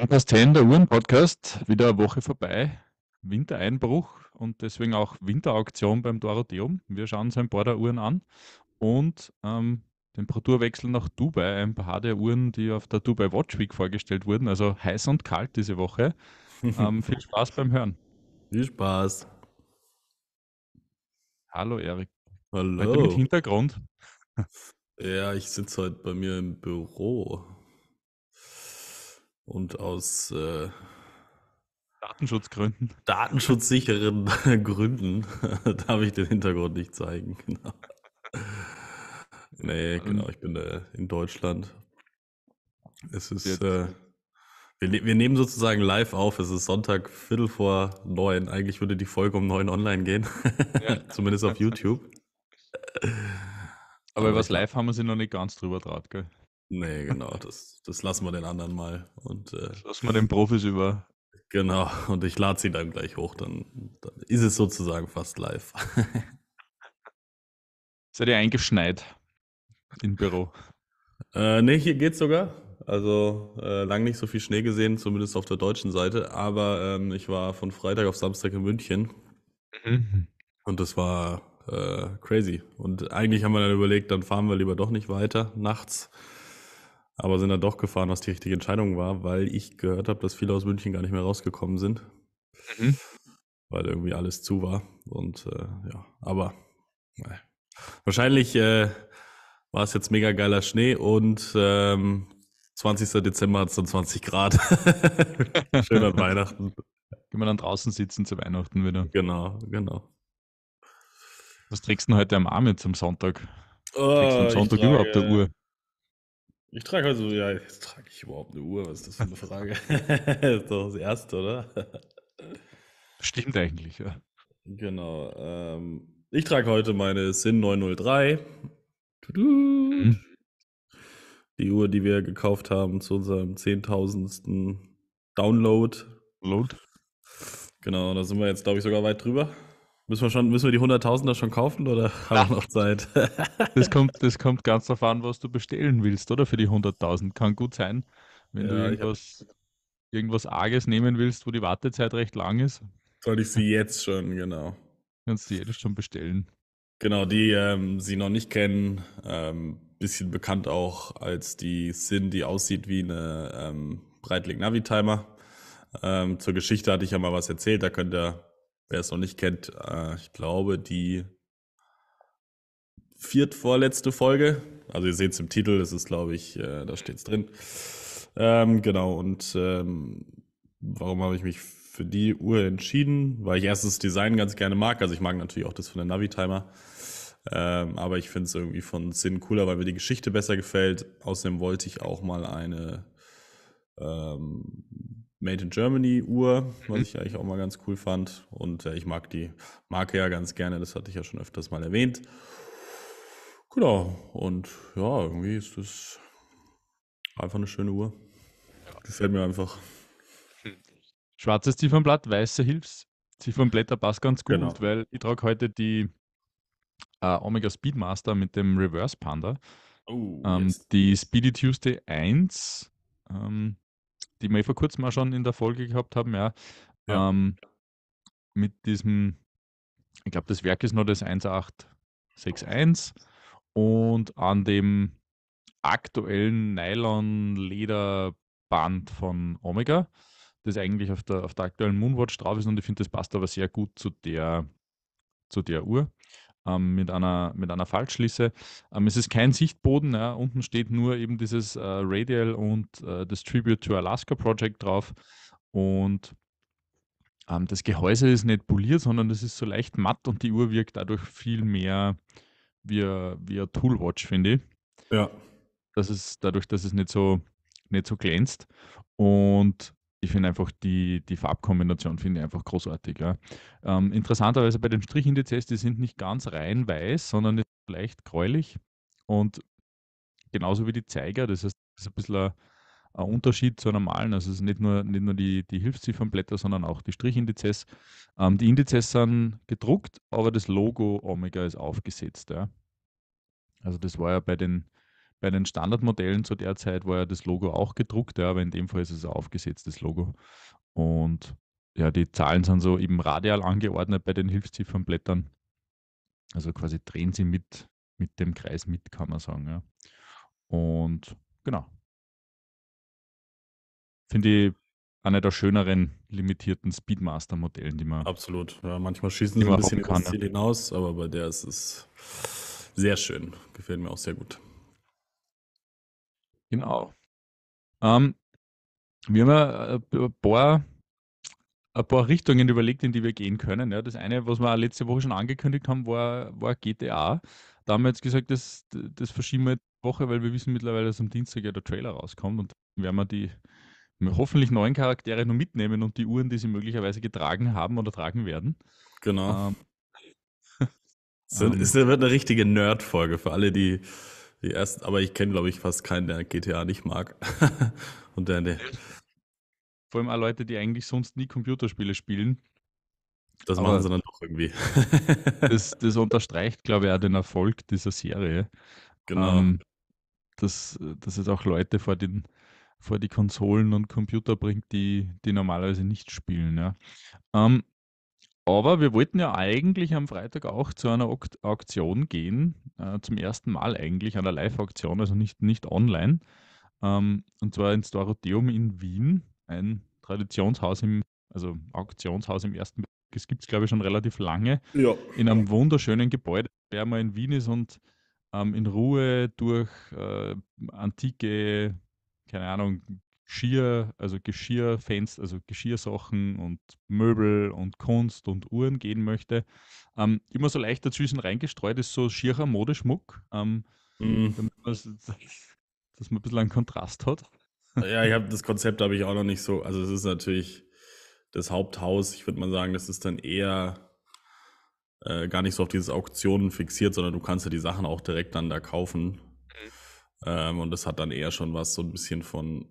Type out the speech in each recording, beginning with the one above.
Erders 10, der Uhren-Podcast, wieder eine Woche vorbei. Wintereinbruch und deswegen auch Winterauktion beim Dorotheum. Wir schauen uns ein paar der Uhren an und ähm, Temperaturwechsel nach Dubai, ein paar der Uhren, die auf der Dubai Watch Week vorgestellt wurden. Also heiß und kalt diese Woche. ähm, viel Spaß beim Hören. Viel Spaß. Hallo Erik. Hallo. Heute mit Hintergrund. ja, ich sitze heute bei mir im Büro und aus äh, Datenschutzgründen. Datenschutzsicheren Gründen darf ich den Hintergrund nicht zeigen. Genau. Nee, ähm. genau, ich bin äh, in Deutschland. Es ist. Äh, wir, wir, nehmen sozusagen live auf. Es ist Sonntag, Viertel vor neun. Eigentlich würde die Folge um neun online gehen. Ja. Zumindest auf YouTube. Aber, Aber was live haben wir sie noch nicht ganz drüber draht, gell? Nee, genau, das, das lassen wir den anderen mal. Und, äh, das lassen wir den Profis über. Genau, und ich lade sie dann gleich hoch, dann, dann ist es sozusagen fast live. Seid ihr eingeschneit im Büro? Äh, nee, hier geht's sogar. Also äh, lang nicht so viel Schnee gesehen, zumindest auf der deutschen Seite. Aber ähm, ich war von Freitag auf Samstag in München. Mhm. Und das war äh, crazy. Und eigentlich haben wir dann überlegt, dann fahren wir lieber doch nicht weiter nachts aber sind dann doch gefahren, was die richtige Entscheidung war, weil ich gehört habe, dass viele aus München gar nicht mehr rausgekommen sind, mhm. weil irgendwie alles zu war. Und äh, ja, aber naja. Äh, wahrscheinlich äh, war es jetzt mega geiler Schnee und ähm, 20. Dezember hat es dann 20 Grad. Schön an Weihnachten. Können wir dann draußen sitzen zu Weihnachten wieder. Genau, genau. Was trägst du denn heute am Arm zum Sonntag? Oh, trägst du am Sonntag trage, überhaupt der Uhr? Ich trage also, ja, jetzt trage ich überhaupt eine Uhr. Was ist das für eine Frage? das ist doch das Erste, oder? Stimmt eigentlich, ja. Genau. Ähm, ich trage heute meine SIN 903. Mhm. Die Uhr, die wir gekauft haben zu unserem 10.000. Download. Load. Genau, da sind wir jetzt, glaube ich, sogar weit drüber. Müssen wir, schon, müssen wir die 100.000er schon kaufen oder haben wir noch Zeit? das, kommt, das kommt ganz darauf an, was du bestellen willst, oder? Für die 100.000. Kann gut sein, wenn ja, du irgendwas, hab... irgendwas Arges nehmen willst, wo die Wartezeit recht lang ist. Soll ich sie jetzt schon, genau. Kannst du sie jetzt schon bestellen. Genau, die ähm, sie noch nicht kennen, ähm, bisschen bekannt auch als die Sin, die aussieht wie eine ähm, Breitling Navi Timer. Ähm, zur Geschichte hatte ich ja mal was erzählt, da könnt ihr wer es noch nicht kennt, äh, ich glaube, die viertvorletzte Folge. Also ihr seht es im Titel, das ist, glaube ich, äh, da steht es drin. Ähm, genau, und ähm, warum habe ich mich für die Uhr entschieden? Weil ich erstens das Design ganz gerne mag. Also ich mag natürlich auch das von der Navi-Timer. Ähm, aber ich finde es irgendwie von Sinn cooler, weil mir die Geschichte besser gefällt. Außerdem wollte ich auch mal eine ähm, Made in Germany Uhr, was mhm. ich eigentlich auch mal ganz cool fand. Und äh, ich mag die Marke ja ganz gerne, das hatte ich ja schon öfters mal erwähnt. Genau, und ja, irgendwie ist das einfach eine schöne Uhr. Gefällt mir einfach. Schwarzes Ziffernblatt, weiße Hilfs. Ziffernblätter passt ganz gut, genau. weil ich trage heute die äh, Omega Speedmaster mit dem Reverse Panda. Oh, ähm, die Speedy Tuesday 1. Ähm, die wir eh vor kurzem auch schon in der Folge gehabt haben, ja. ja. Ähm, mit diesem, ich glaube, das Werk ist noch das 1861 und an dem aktuellen Nylon-Lederband von Omega, das eigentlich auf der, auf der aktuellen Moonwatch drauf ist und ich finde, das passt aber sehr gut zu der, zu der Uhr. Ähm, mit, einer, mit einer Faltschlisse. Ähm, es ist kein Sichtboden, ja. unten steht nur eben dieses äh, Radial und äh, das Tribute to Alaska Project drauf. Und ähm, das Gehäuse ist nicht poliert, sondern das ist so leicht matt und die Uhr wirkt dadurch viel mehr wie, a, wie eine Toolwatch, finde ich. Ja. Das ist dadurch, dass es nicht so, nicht so glänzt. Und ich finde einfach die, die Farbkombination finde ich einfach großartig. Ja. Ähm, interessanterweise bei den Strichindizes, die sind nicht ganz rein weiß, sondern leicht gräulich und genauso wie die Zeiger, das heißt, das ist ein bisschen ein, ein Unterschied zur normalen. Also es ist nicht nur, nicht nur die, die Hilfsziffernblätter, sondern auch die Strichindizes. Ähm, die Indizes sind gedruckt, aber das Logo Omega ist aufgesetzt. Ja. Also das war ja bei den bei den Standardmodellen zu der Zeit war ja das Logo auch gedruckt, ja, aber in dem Fall ist es ein aufgesetztes Logo. Und ja, die Zahlen sind so eben radial angeordnet bei den Hilfsziffernblättern. Also quasi drehen sie mit, mit dem Kreis mit, kann man sagen. Ja. Und genau. Finde ich eine der schöneren limitierten Speedmaster-Modellen, die man. Absolut. Ja, manchmal schießen die ein bisschen kann, über das Ziel hinaus, aber bei der ist es sehr schön. Gefällt mir auch sehr gut. Genau. Ähm, wir haben ja äh, ein paar, ein paar Richtungen überlegt, in die wir gehen können. Ja, das eine, was wir letzte Woche schon angekündigt haben, war, war GTA. Da haben wir jetzt gesagt, das, das verschieben wir jetzt Woche, weil wir wissen mittlerweile, dass am Dienstag ja der Trailer rauskommt und werden wir die hoffentlich neuen Charaktere noch mitnehmen und die Uhren, die sie möglicherweise getragen haben oder tragen werden. Genau. Ähm, so, ähm. es wird eine richtige Nerd-Folge für alle, die die ersten, aber ich kenne, glaube ich, fast keinen, der GTA nicht mag. Und der, der. Vor allem auch Leute, die eigentlich sonst nie Computerspiele spielen. Das machen sie dann doch irgendwie. das, das unterstreicht, glaube ich, auch den Erfolg dieser Serie. Genau. Ähm, dass, dass es auch Leute vor, den, vor die Konsolen und Computer bringt, die, die normalerweise nicht spielen. Ja. Ähm, aber wir wollten ja eigentlich am Freitag auch zu einer Auktion gehen, äh, zum ersten Mal eigentlich, einer Live-Auktion, also nicht, nicht online. Ähm, und zwar ins Dorotheum in Wien, ein Traditionshaus im, also Auktionshaus im ersten Bezirk. Es gibt es, glaube ich, schon relativ lange. Ja. In einem wunderschönen Gebäude, wer mal in Wien ist und ähm, in Ruhe durch äh, antike, keine Ahnung, Geschirr, also Geschirrfenster, also Geschirrsachen und Möbel und Kunst und Uhren gehen möchte. Ähm, immer so leicht dazwischen reingestreut ist so schierer Modeschmuck, ähm, mm. damit man, dass man ein bisschen einen Kontrast hat. Ja, ich habe das Konzept habe ich auch noch nicht so. Also es ist natürlich das Haupthaus. Ich würde mal sagen, das ist dann eher äh, gar nicht so auf dieses Auktionen fixiert, sondern du kannst ja die Sachen auch direkt dann da kaufen. Mhm. Ähm, und das hat dann eher schon was so ein bisschen von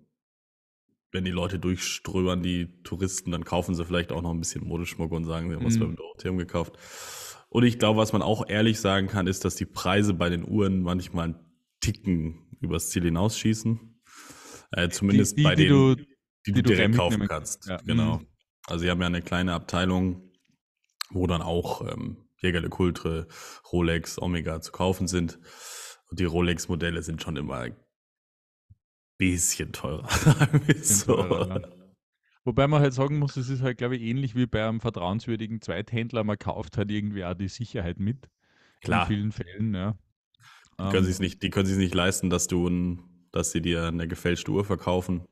wenn die Leute durchströbern, die Touristen, dann kaufen sie vielleicht auch noch ein bisschen Modeschmuck und sagen, wir haben mhm. was beim Dorotheum gekauft. Und ich glaube, was man auch ehrlich sagen kann, ist, dass die Preise bei den Uhren manchmal einen Ticken übers Ziel hinausschießen. Äh, zumindest die, die, bei denen, die du, die du, du direkt kaufen kannst. Ja. Genau. Mhm. Also sie haben ja eine kleine Abteilung, wo dann auch ähm, Jäger de Kultre, Rolex, Omega zu kaufen sind. Und die Rolex-Modelle sind schon immer bisschen teurer. so. Wobei man halt sagen muss, es ist halt, glaube ich, ähnlich wie bei einem vertrauenswürdigen Zweithändler. Man kauft halt irgendwie auch die Sicherheit mit. Klar. In vielen Fällen, ja. Die können ähm. sich es nicht, nicht leisten, dass du ein, dass sie dir eine gefälschte Uhr verkaufen.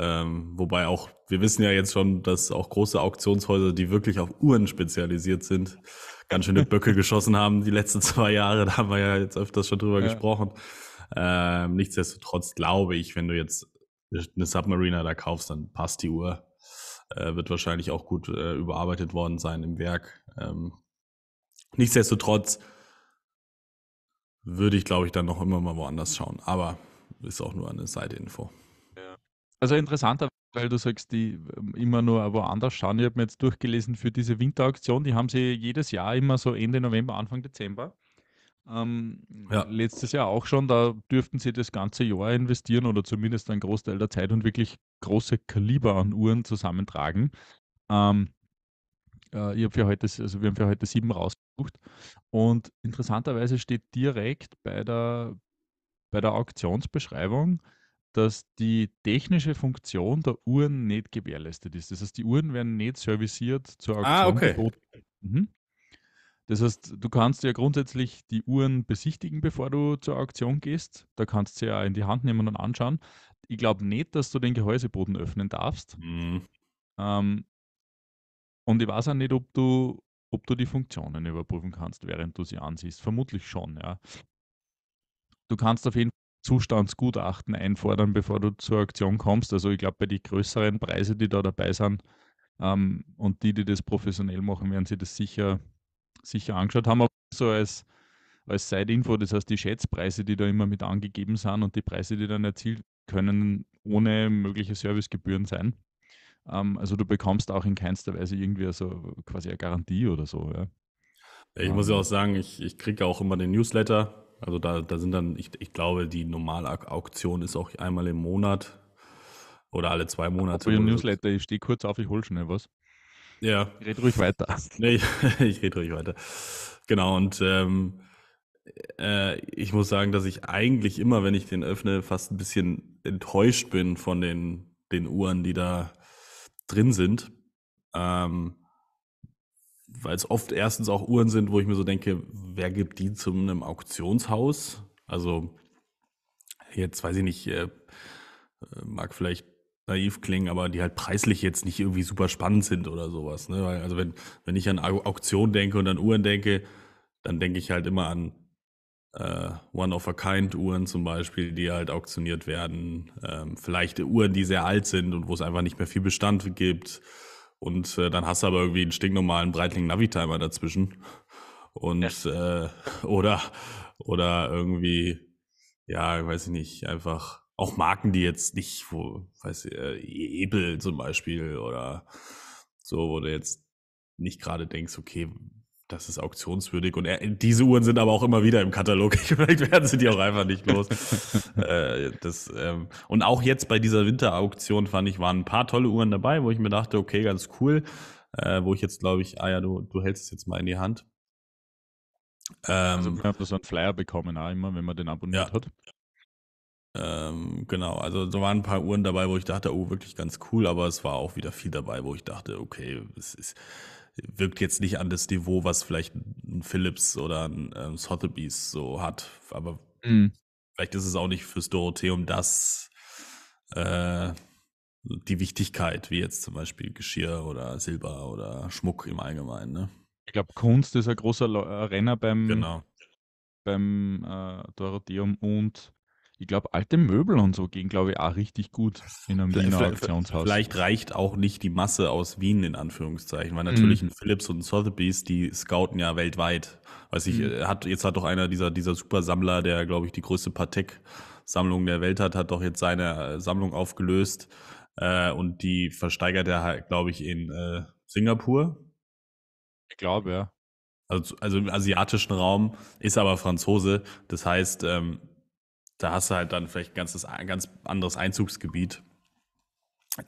Ähm, wobei auch, wir wissen ja jetzt schon, dass auch große Auktionshäuser, die wirklich auf Uhren spezialisiert sind, ganz schöne Böcke geschossen haben die letzten zwei Jahre. Da haben wir ja jetzt öfters schon drüber ja. gesprochen. Ähm, nichtsdestotrotz glaube ich, wenn du jetzt eine Submariner da kaufst, dann passt die Uhr. Äh, wird wahrscheinlich auch gut äh, überarbeitet worden sein im Werk. Ähm, nichtsdestotrotz würde ich, glaube ich, dann noch immer mal woanders schauen. Aber ist auch nur eine Seiteinfo. Also interessanter, weil du sagst, die ähm, immer nur woanders schauen. Ich habe mir jetzt durchgelesen für diese Winteraktion, die haben sie jedes Jahr immer so Ende November, Anfang Dezember. Ähm, ja. Letztes Jahr auch schon, da dürften sie das ganze Jahr investieren oder zumindest einen Großteil der Zeit und wirklich große Kaliber an Uhren zusammentragen. Ähm, äh, ich für heute, also wir haben für heute sieben rausgesucht und interessanterweise steht direkt bei der, bei der Auktionsbeschreibung, dass die technische Funktion der Uhren nicht gewährleistet ist. Das heißt, die Uhren werden nicht serviciert zur ah, Auktion. Ah, okay. Mhm. Das heißt, du kannst ja grundsätzlich die Uhren besichtigen, bevor du zur Auktion gehst. Da kannst du sie ja in die Hand nehmen und anschauen. Ich glaube nicht, dass du den Gehäuseboden öffnen darfst. Mhm. Ähm, und ich weiß auch nicht, ob du, ob du die Funktionen überprüfen kannst, während du sie ansiehst. Vermutlich schon, ja. Du kannst auf jeden Fall Zustandsgutachten einfordern, bevor du zur Auktion kommst. Also ich glaube, bei den größeren Preisen, die da dabei sind ähm, und die, die das professionell machen, werden sie das sicher sicher angeschaut haben, aber so als, als Side-Info, das heißt die Schätzpreise, die da immer mit angegeben sind und die Preise, die dann erzielt können, ohne mögliche Servicegebühren sein. Ähm, also du bekommst auch in keinster Weise irgendwie so also quasi eine Garantie oder so. Ja. Ich muss ähm. ja auch sagen, ich, ich kriege auch immer den Newsletter. Also da, da sind dann, ich, ich glaube, die Normalauktion ist auch einmal im Monat oder alle zwei Monate. Ich Newsletter, ich stehe kurz auf, ich hole schnell was. Ja. Ich red ruhig weiter. Nee, ich, ich rede ruhig weiter. Genau, und ähm, äh, ich muss sagen, dass ich eigentlich immer, wenn ich den öffne, fast ein bisschen enttäuscht bin von den, den Uhren, die da drin sind. Ähm, Weil es oft erstens auch Uhren sind, wo ich mir so denke, wer gibt die zu einem Auktionshaus? Also jetzt weiß ich nicht, äh, äh mag vielleicht naiv klingen, aber die halt preislich jetzt nicht irgendwie super spannend sind oder sowas. Ne? also wenn, wenn ich an Auktionen denke und an Uhren denke, dann denke ich halt immer an äh, One-of-a-Kind-Uhren zum Beispiel, die halt auktioniert werden. Ähm, vielleicht Uhren, die sehr alt sind und wo es einfach nicht mehr viel Bestand gibt. Und äh, dann hast du aber irgendwie einen stinknormalen Breitling Navi-Timer dazwischen. Und ja. äh, oder, oder irgendwie, ja, weiß ich nicht, einfach auch Marken, die jetzt nicht, wo, weiß ich, äh, Ebel zum Beispiel oder so, wo du jetzt nicht gerade denkst, okay, das ist auktionswürdig. Und er, äh, diese Uhren sind aber auch immer wieder im Katalog. Vielleicht werden sie die auch einfach nicht los. äh, das, ähm, und auch jetzt bei dieser Winterauktion fand ich, waren ein paar tolle Uhren dabei, wo ich mir dachte, okay, ganz cool. Äh, wo ich jetzt glaube ich, ah ja, du, du hältst es jetzt mal in die Hand. Also ähm, also man hat so einen Flyer bekommen, auch immer, wenn man den abonniert ja. hat. Ähm, genau, also da waren ein paar Uhren dabei, wo ich dachte, oh, wirklich ganz cool, aber es war auch wieder viel dabei, wo ich dachte, okay, es ist, wirkt jetzt nicht an das Niveau, was vielleicht ein Philips oder ein ähm, Sotheby's so hat, aber mhm. vielleicht ist es auch nicht fürs Dorotheum das, äh, die Wichtigkeit, wie jetzt zum Beispiel Geschirr oder Silber oder Schmuck im Allgemeinen. Ne? Ich glaube, Kunst ist ein großer Renner beim, genau. beim äh, Dorotheum und ich glaube, alte Möbel und so gehen, glaube ich, auch richtig gut in einem Wiener Auktionshaus. Vielleicht reicht auch nicht die Masse aus Wien, in Anführungszeichen, weil mhm. natürlich mm. ein Philips und ein Sotheby's, die scouten ja weltweit. Weiß ich, mm. hat, jetzt hat doch einer dieser, dieser Supersammler, der, glaube ich, die größte Patek-Sammlung der Welt hat, hat doch jetzt seine äh, Sammlung aufgelöst. Äh, und die versteigert er, halt, glaube ich, in äh, Singapur. Ich glaube, ja. Also, also im asiatischen Raum, ist aber Franzose. Das heißt, ähm, da hast du halt dann vielleicht ein, ganzes, ein ganz anderes Einzugsgebiet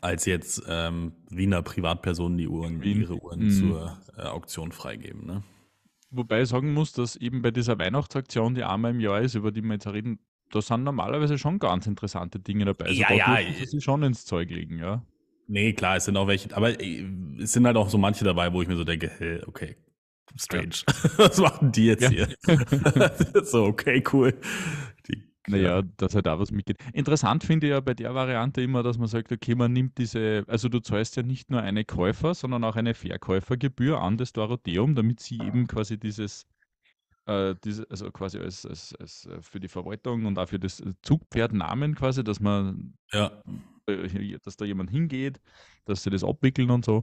als jetzt ähm, Wiener Privatpersonen die Uhren, ihre Uhren mhm. zur äh, Auktion freigeben. Ne? Wobei ich sagen muss, dass eben bei dieser Weihnachtsaktion, die einmal im Jahr ist, über die wir jetzt reden, da sind normalerweise schon ganz interessante Dinge dabei. Also ja, also da ja. Sie schon ins Zeug legen, ja. Nee, klar, es sind auch welche, aber äh, es sind halt auch so manche dabei, wo ich mir so denke, hey, okay, strange. Ja. Was machen die jetzt ja. hier? so, okay, cool. Naja, dass halt da was mitgeht. Interessant finde ich ja bei der Variante immer, dass man sagt, okay, man nimmt diese, also du zahlst ja nicht nur eine Käufer, sondern auch eine Verkäufergebühr an das Dorotheum, damit sie ah. eben quasi dieses, äh, diese, also quasi als, als, als äh, für die Verwaltung und auch für das Zugpferd Namen quasi, dass man, ja. Äh, dass da jemand hingeht, dass sie das abwickeln und so.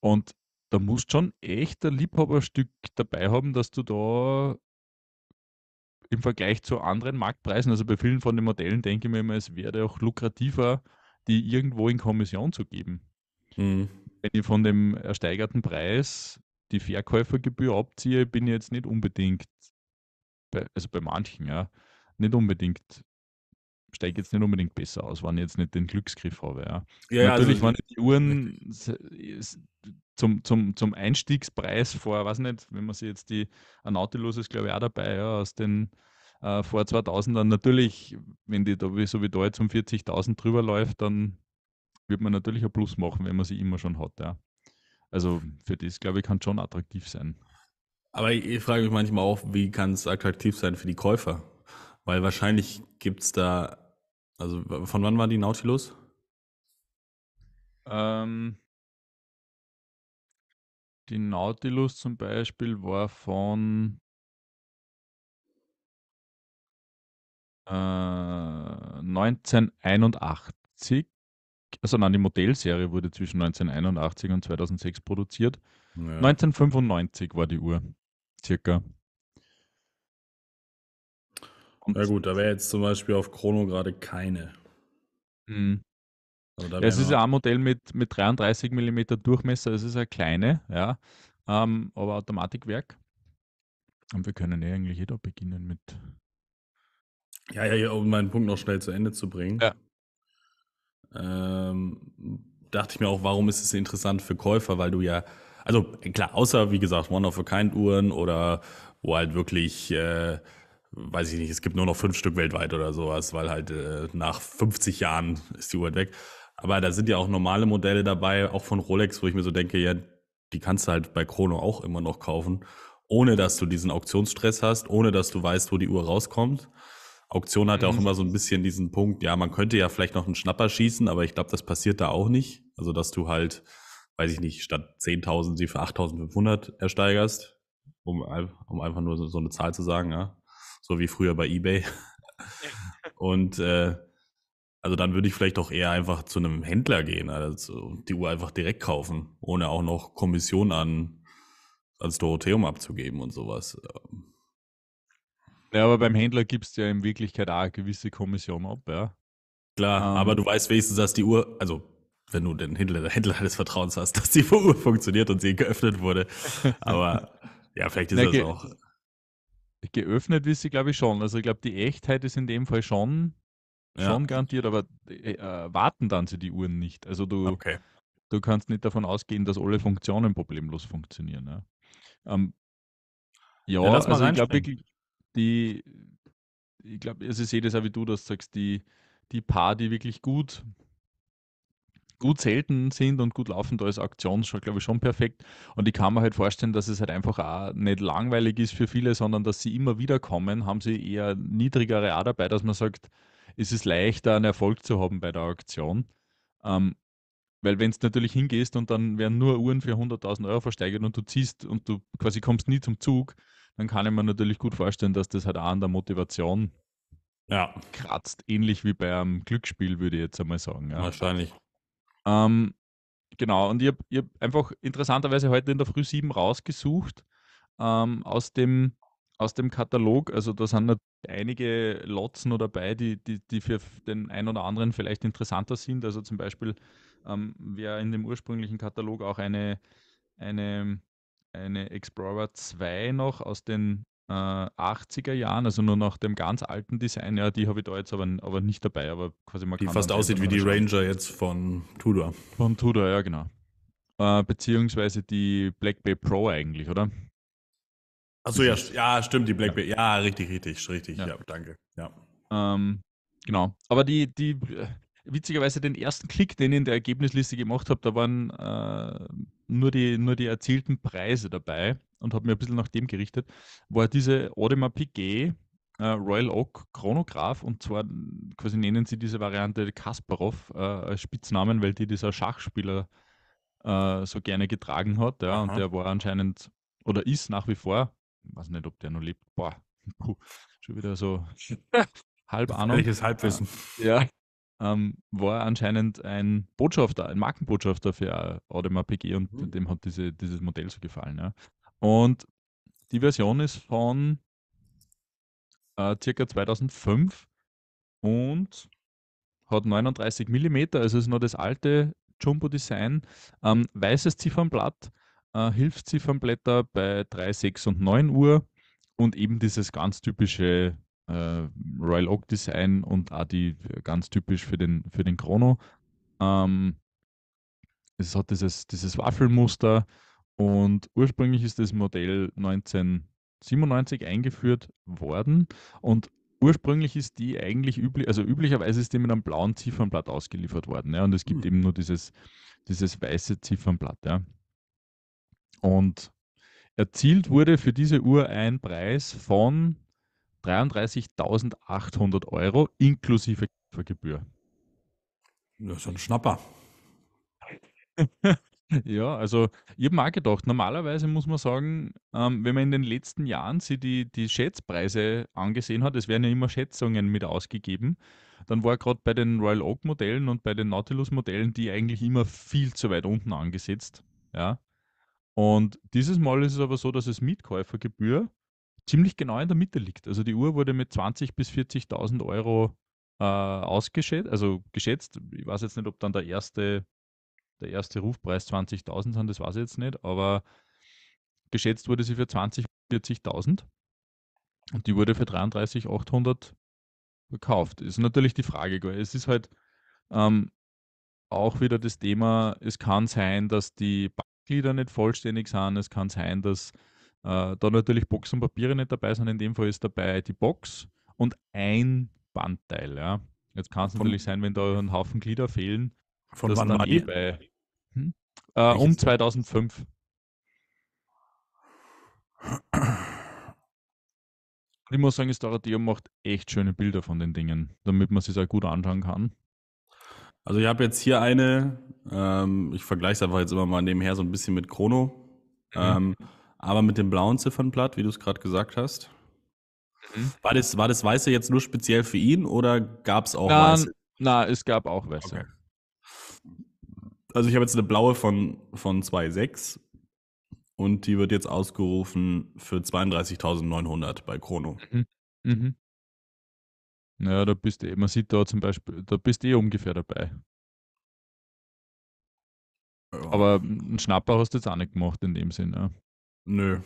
Und da musst schon echt ein Liebhaberstück dabei haben, dass du da im Vergleich zu anderen Marktpreisen. Also bei vielen von den Modellen denke ich mir immer, es wäre auch lukrativer, die irgendwo in Kommission zu geben. Mhm. Wenn ich von dem ersteigerten Preis die Verkäufergebühr abziehe, bin ich jetzt nicht unbedingt, bei, also bei manchen, ja, nicht unbedingt steige jetzt nicht unbedingt besser aus, wenn ich jetzt nicht den Glücksgriff habe. Ja, ja also Natürlich, also, wenn die Uhren zum, zum, zum Einstiegspreis vor, weiß nicht, wenn man sich jetzt die, Nautilus ist glaube ich auch dabei, ja, aus den äh, vor 2000ern, natürlich, wenn die da, so wie da jetzt um 40.000 drüber läuft, dann wird man natürlich ein Plus machen, wenn man sie immer schon hat, ja. Also für das, glaube ich, kann schon attraktiv sein. Aber ich, ich frage mich manchmal auch, wie kann es attraktiv sein für die Käufer? Weil wahrscheinlich gibt es da, also von wann war die Nautilus? Ähm, die Nautilus zum Beispiel war von äh, 1981, also nein, die Modellserie wurde zwischen 1981 und 2006 produziert. Ja. 1995 war die Uhr, circa. Na ja gut, da wäre jetzt zum Beispiel auf Chrono gerade keine. Mhm. Also es ist ja ein Modell mit, mit 33 mm Durchmesser, es ist eine kleine, ja, ähm, aber Automatikwerk. Und wir können ja eh eigentlich jeder beginnen mit. Ja, ja, ja, um meinen Punkt noch schnell zu Ende zu bringen. Ja. Ähm, dachte ich mir auch, warum ist es interessant für Käufer, weil du ja, also klar, außer wie gesagt, One-of-a-Kind-Uhren oder wo halt wirklich, äh, weiß ich nicht, es gibt nur noch fünf Stück weltweit oder sowas, weil halt äh, nach 50 Jahren ist die Uhr halt weg. Aber da sind ja auch normale Modelle dabei, auch von Rolex, wo ich mir so denke, ja, die kannst du halt bei Chrono auch immer noch kaufen, ohne dass du diesen Auktionsstress hast, ohne dass du weißt, wo die Uhr rauskommt. Auktion hat ja auch mhm. immer so ein bisschen diesen Punkt, ja, man könnte ja vielleicht noch einen Schnapper schießen, aber ich glaube, das passiert da auch nicht. Also, dass du halt, weiß ich nicht, statt 10.000 sie für 8.500 ersteigerst, um, um einfach nur so, so eine Zahl zu sagen, ja. So wie früher bei eBay. Und äh, also dann würde ich vielleicht auch eher einfach zu einem Händler gehen, also die Uhr einfach direkt kaufen, ohne auch noch Kommission an als Dorotheum abzugeben und sowas. Ja, aber beim Händler gibst du ja in Wirklichkeit auch eine gewisse Kommission ab, ja. Klar, ähm, aber du weißt wenigstens, dass die Uhr, also wenn du den Händler, Händler des Vertrauens hast, dass die Uhr funktioniert und sie geöffnet wurde. Aber ja, vielleicht ist Na, das auch. Geöffnet ist sie, glaube ich, schon. Also ich glaube, die Echtheit ist in dem Fall schon ja. garantiert, aber äh, äh, warten dann sie die Uhren nicht. Also du, okay. du kannst nicht davon ausgehen, dass alle Funktionen problemlos funktionieren. Ja, ähm, ja, ja also ich glaube die, ich glaube, also ich sehe das auch wie du, dass du sagst, die, die Paar, die wirklich gut, gut selten sind und gut laufen, da ist Aktion schon, glaube ich, schon perfekt. Und ich kann mir halt vorstellen, dass es halt einfach auch nicht langweilig ist für viele, sondern dass sie immer wieder kommen, haben sie eher niedrigere A dabei, dass man sagt, ist es leichter, einen Erfolg zu haben bei der Auktion. Ähm, weil wenn es natürlich hingehst und dann werden nur Uhren für 100.000 Euro versteigert und du ziehst und du quasi kommst nie zum Zug, dann kann ich mir natürlich gut vorstellen, dass das halt auch an der Motivation ja. kratzt. Ähnlich wie bei einem Glücksspiel, würde ich jetzt einmal sagen. Ja. Wahrscheinlich. Ähm, genau, und ich habe hab einfach interessanterweise heute in der Früh sieben rausgesucht ähm, aus dem aus dem Katalog. Also da sind einige Lots noch dabei, die, die, die für den einen oder anderen vielleicht interessanter sind. Also zum Beispiel ähm, wäre in dem ursprünglichen Katalog auch eine, eine, eine Explorer 2 noch aus den äh, 80er Jahren, also nur nach dem ganz alten Design. Ja, die habe ich da jetzt aber, aber nicht dabei. Aber quasi man die fast aussieht wie die Ranger jetzt von Tudor. Von Tudor, ja genau. Äh, beziehungsweise die Black Bay Pro eigentlich, oder? Achso, ja, ja, stimmt, die Blackberry. Ja, richtig, richtig, richtig. Ja, ja danke. Ja. Ähm, genau. Aber die, die, äh, witzigerweise den ersten Klick, den ich in der Ergebnisliste gemacht habe, da waren äh, nur, die, nur die erzielten Preise dabei und habe mir ein bisschen nach dem gerichtet, war diese Audemars Piguet äh, Royal Oak Chronograph und zwar quasi nennen sie diese Variante Kasparov äh, als Spitznamen, weil die dieser Schachspieler äh, so gerne getragen hat. Ja, und der war anscheinend oder ist nach wie vor weiß nicht, ob der noch lebt. Boah, puh, schon wieder so halb Ahnung. Welches Halbwissen. Ah, ja. Ähm, war anscheinend ein Botschafter, ein Markenbotschafter für äh, Audemars PG e und mhm. dem hat diese, dieses Modell so gefallen. Ja. Und die Version ist von äh, circa 2005 und hat 39 mm, also ist noch das alte Jumbo-Design, ähm, weißes Ziffernblatt äh, Hilfsziffernblätter bei 3, 6 und 9 Uhr und eben dieses ganz typische äh, Royal Oak Design und auch die ganz typisch für den, für den Chrono. Ähm, es hat dieses, dieses Waffelmuster und ursprünglich ist das Modell 1997 eingeführt worden und ursprünglich ist die eigentlich üblich, also üblicherweise ist die mit einem blauen Ziffernblatt ausgeliefert worden. Ja, und es gibt mhm. eben nur dieses, dieses weiße Ziffernblatt. Ja. Und erzielt wurde für diese Uhr ein Preis von 33.800 Euro inklusive Gebühr. Das ist ein Schnapper. ja, also ich habe mir gedacht, normalerweise muss man sagen, ähm, wenn man in den letzten Jahren sich die, die Schätzpreise angesehen hat, es werden ja immer Schätzungen mit ausgegeben, dann war gerade bei den Royal Oak Modellen und bei den Nautilus Modellen die eigentlich immer viel zu weit unten angesetzt. Ja, und dieses Mal ist es aber so, dass es Mietkäufergebühr ziemlich genau in der Mitte liegt. Also die Uhr wurde mit 20.000 bis 40.000 Euro äh, ausgeschätzt, also geschätzt. Ich weiß jetzt nicht, ob dann der erste, der erste Rufpreis 20.000 sind, das weiß ich jetzt nicht, aber geschätzt wurde sie für 20.000 bis 40.000 und die wurde für 33.800 verkauft. Ist natürlich die Frage, es ist halt ähm, auch wieder das Thema, es kann sein, dass die Glieder nicht vollständig sind. Es kann sein, dass äh, da natürlich Boxen und Papiere nicht dabei sind. In dem Fall ist dabei die Box und ein Bandteil. Ja. Jetzt kann es natürlich sein, wenn da ein Haufen Glieder fehlen. Von wann war eh die? Bei, hm? äh, um 2005. Ich muss sagen, das Dorotheum macht echt schöne Bilder von den Dingen, damit man sie sehr gut anschauen kann. Also ich habe jetzt hier eine, ähm, ich vergleiche es einfach jetzt immer mal nebenher so ein bisschen mit Chrono, mhm. ähm, aber mit dem blauen Ziffernblatt, wie du es gerade gesagt hast. Mhm. War, das, war das Weiße jetzt nur speziell für ihn oder gab es auch na, Weiße? Na, es gab auch Weiße. Okay. Also ich habe jetzt eine blaue von, von 2.6 und die wird jetzt ausgerufen für 32.900 bei Chrono. Mhm. Mhm. Naja, da bist du eh, man sieht da zum Beispiel, da bist du eh ungefähr dabei. Ja. Aber einen Schnapper hast du jetzt auch nicht gemacht in dem Sinn. Ja. Nö.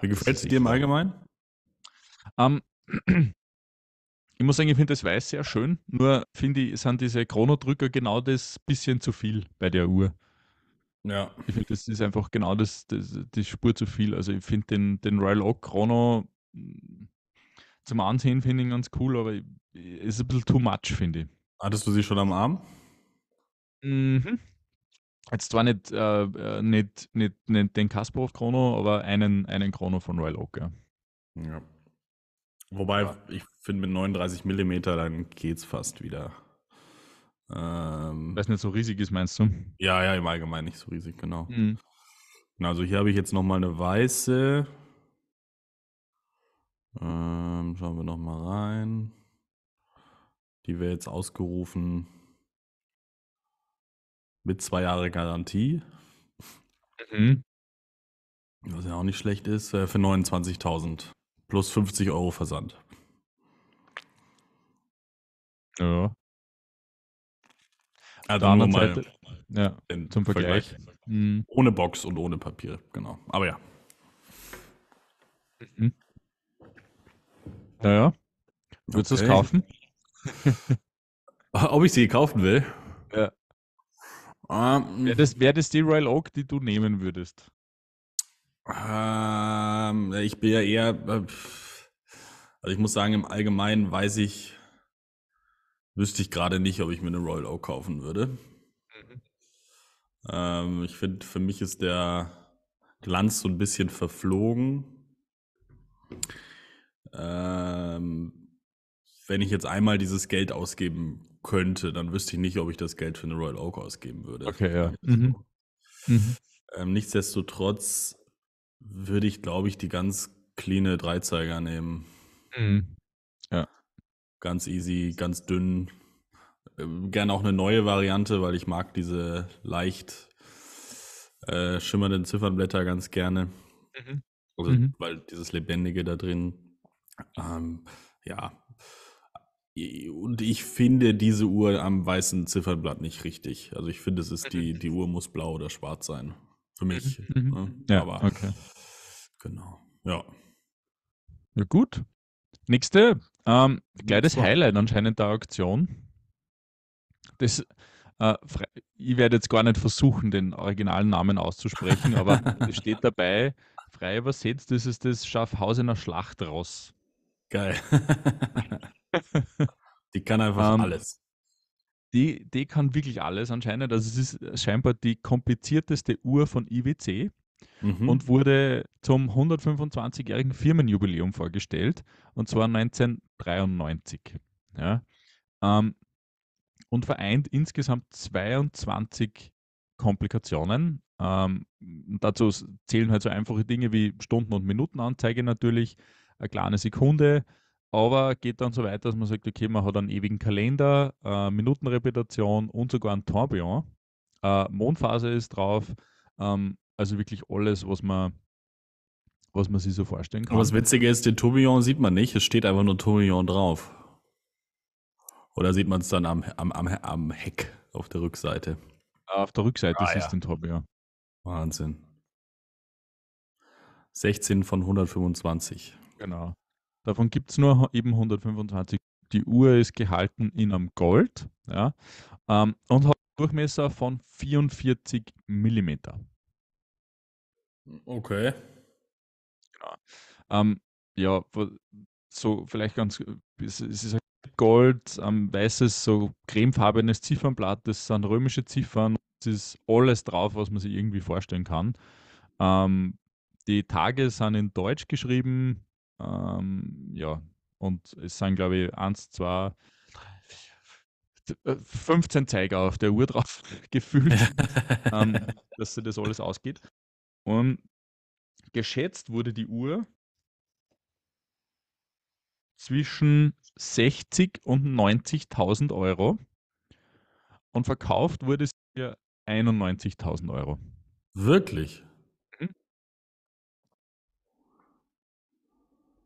Wie gefällt es dir im Allgemeinen? Um, ähm, ich muss sagen, ich finde das Weiß sehr schön, nur finde ich, sind diese Chronodrücker genau das bisschen zu viel bei der Uhr. Ja. Ich finde, das ist einfach genau das, das, die Spur zu viel. Also ich finde den, den Royal Oak Chrono zum Ansehen finde ich ganz cool, aber ist ein bisschen too much, finde ich. Hattest du sie schon am Arm? Mhm. Jetzt zwar nicht, äh, äh, nicht, nicht, nicht den Kasparov Chrono, aber einen, einen Chrono von Royal Oak. Ja. ja. Wobei, ja. ich finde, mit 39 mm, dann geht's fast wieder. Ähm, Weil es nicht so riesig ist, meinst du? Ja, ja, im Allgemeinen nicht so riesig, genau. Mhm. Also hier habe ich jetzt nochmal eine weiße. Ähm, schauen wir nochmal rein. Die wäre jetzt ausgerufen mit zwei Jahre Garantie. Mhm. Was ja auch nicht schlecht ist, äh, für 29.000 plus 50 Euro Versand. Ja. Also nur mal Seite, ja, zum Vergleich. Vergleich. Mhm. Ohne Box und ohne Papier, genau. Aber ja. Mhm. Naja. Würdest okay. du es kaufen? Ob ich sie kaufen will? Ja. Ähm, wäre, das, wäre das die Royal Oak, die du nehmen würdest? Ähm, ich bin ja eher, äh, also ich muss sagen, im Allgemeinen weiß ich, wüsste ich gerade nicht, ob ich mir eine Royal Oak kaufen würde. Mhm. Ähm, ich finde, für mich ist der Glanz so ein bisschen verflogen ähm, wenn ich jetzt einmal dieses Geld ausgeben könnte, dann wüsste ich nicht, ob ich das Geld für eine Royal Oak ausgeben würde. Okay, ja. Mhm. Mhm. Ähm, nichtsdestotrotz würde ich, glaube ich, die ganz clean Dreizeiger nehmen. Mhm. Ja. Ganz easy, ganz dünn. Ähm, gerne auch eine neue Variante, weil ich mag diese leicht äh, schimmernden Ziffernblätter ganz gerne. Mhm. Also, mhm. weil dieses Lebendige da drin ähm, ja. Und ich finde diese Uhr am weißen Ziffernblatt nicht richtig. Also ich finde, es ist die, mhm. die Uhr muss blau oder schwarz sein. Für mich. Mhm. Mhm. ne? Ja, Aber okay. genau. Ja. Ja, gut. Nächste. Ähm, gleiches Highlight anscheinend der Aktion. Das, äh, ich werde jetzt gar nicht versuchen, den originalen Namen auszusprechen, aber es steht dabei, frei übersetzt, ist es das Schaffhausener Schlachtross. Geil. die kann einfach um, ähm, alles. Die, die kann wirklich alles anscheinend. Also es ist scheinbar die komplizierteste Uhr von IWC mhm. und wurde zum 125-jährigen Firmenjubiläum vorgestellt und zwar 1993. Ja. Um, ähm, und vereint insgesamt 22 Komplikationen. Ähm, dazu zählen halt so einfache Dinge wie Stunden- und Minutenanzeige natürlich, eine kleine Sekunde, aber geht dann so weit, dass man sagt, okay, man hat einen ewigen Kalender, äh, Minutenreputation und sogar ein Tourbillon. Äh, Mondphase ist drauf, ähm, also wirklich alles, was man, was man sich so vorstellen kann. Aber das Witzige ist, den Tourbillon sieht man nicht, es steht einfach nur Tourbillon drauf. Oder sieht man es dann am, am, am, am Heck auf der Rückseite? Ah, auf der Rückseite ah, ist ja. den Tourbillon. Wahnsinn. 16 von 125. Genau. Davon gibt es nur eben 125. Die Uhr ist gehalten in einem Gold ja, ähm, und hat einen Durchmesser von 44 mm. Okay. Genau. Ähm, ja, so vielleicht ganz, es ist halt Gold, ähm, weißes, so cremefarbenes Ziffernblatt, das sind römische Ziffern, es ist alles drauf, was man sich irgendwie vorstellen kann. Ähm, die Tage sind in Deutsch geschrieben, ähm, ja, und es sind, glaube ich, eins, zwei, 15 äh, Zeiger auf der Uhr drauf gefühlt, ähm, dass das alles ausgeht. Und geschätzt wurde die Uhr zwischen 60 und 90.000 Euro und verkauft wurde sie 91.000 Euro. Wirklich?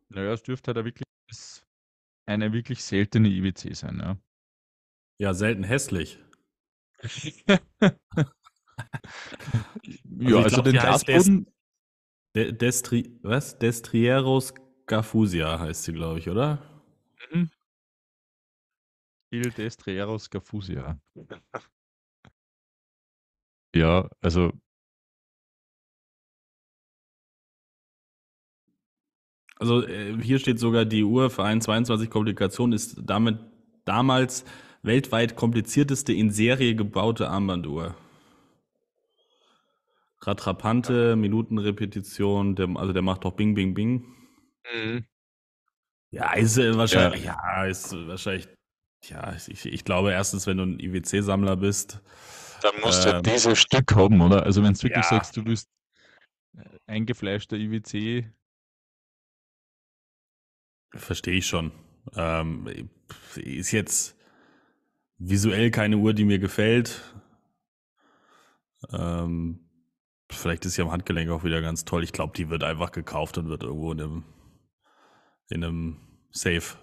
Naja, es dürfte halt wirklich eine wirklich seltene IWC sein, ja. Ja, selten hässlich. ja, also, also, glaub, den Glasboden. Destri, Destri was? Destrieros Gafusia heißt sie, glaube ich, oder? Mhm. Il Destrieros Gafusia. Ja, also Also äh, hier steht sogar, die Uhr für 22 Komplikation ist damit damals weltweit komplizierteste in Serie gebaute Armbanduhr. Rattrapante, ja. Minutenrepetition, der, also der macht doch Bing, Bing, Bing. Mhm. Ja, ist äh, wahrscheinlich, ja. ja. ist wahrscheinlich, ja, ich, ich glaube erstens, wenn du ein IWC-Sammler bist. Dann musst ähm, du dieses Stück haben, oder? Also wenn du wirklich ja. sagst, du bist äh, eingefleischter IWC, Verstehe ich schon. Ähm, ist jetzt visuell keine Uhr, die mir gefällt. Ähm, vielleicht ist sie am Handgelenk auch wieder ganz toll. Ich glaube, die wird einfach gekauft und wird irgendwo in einem, in einem Safe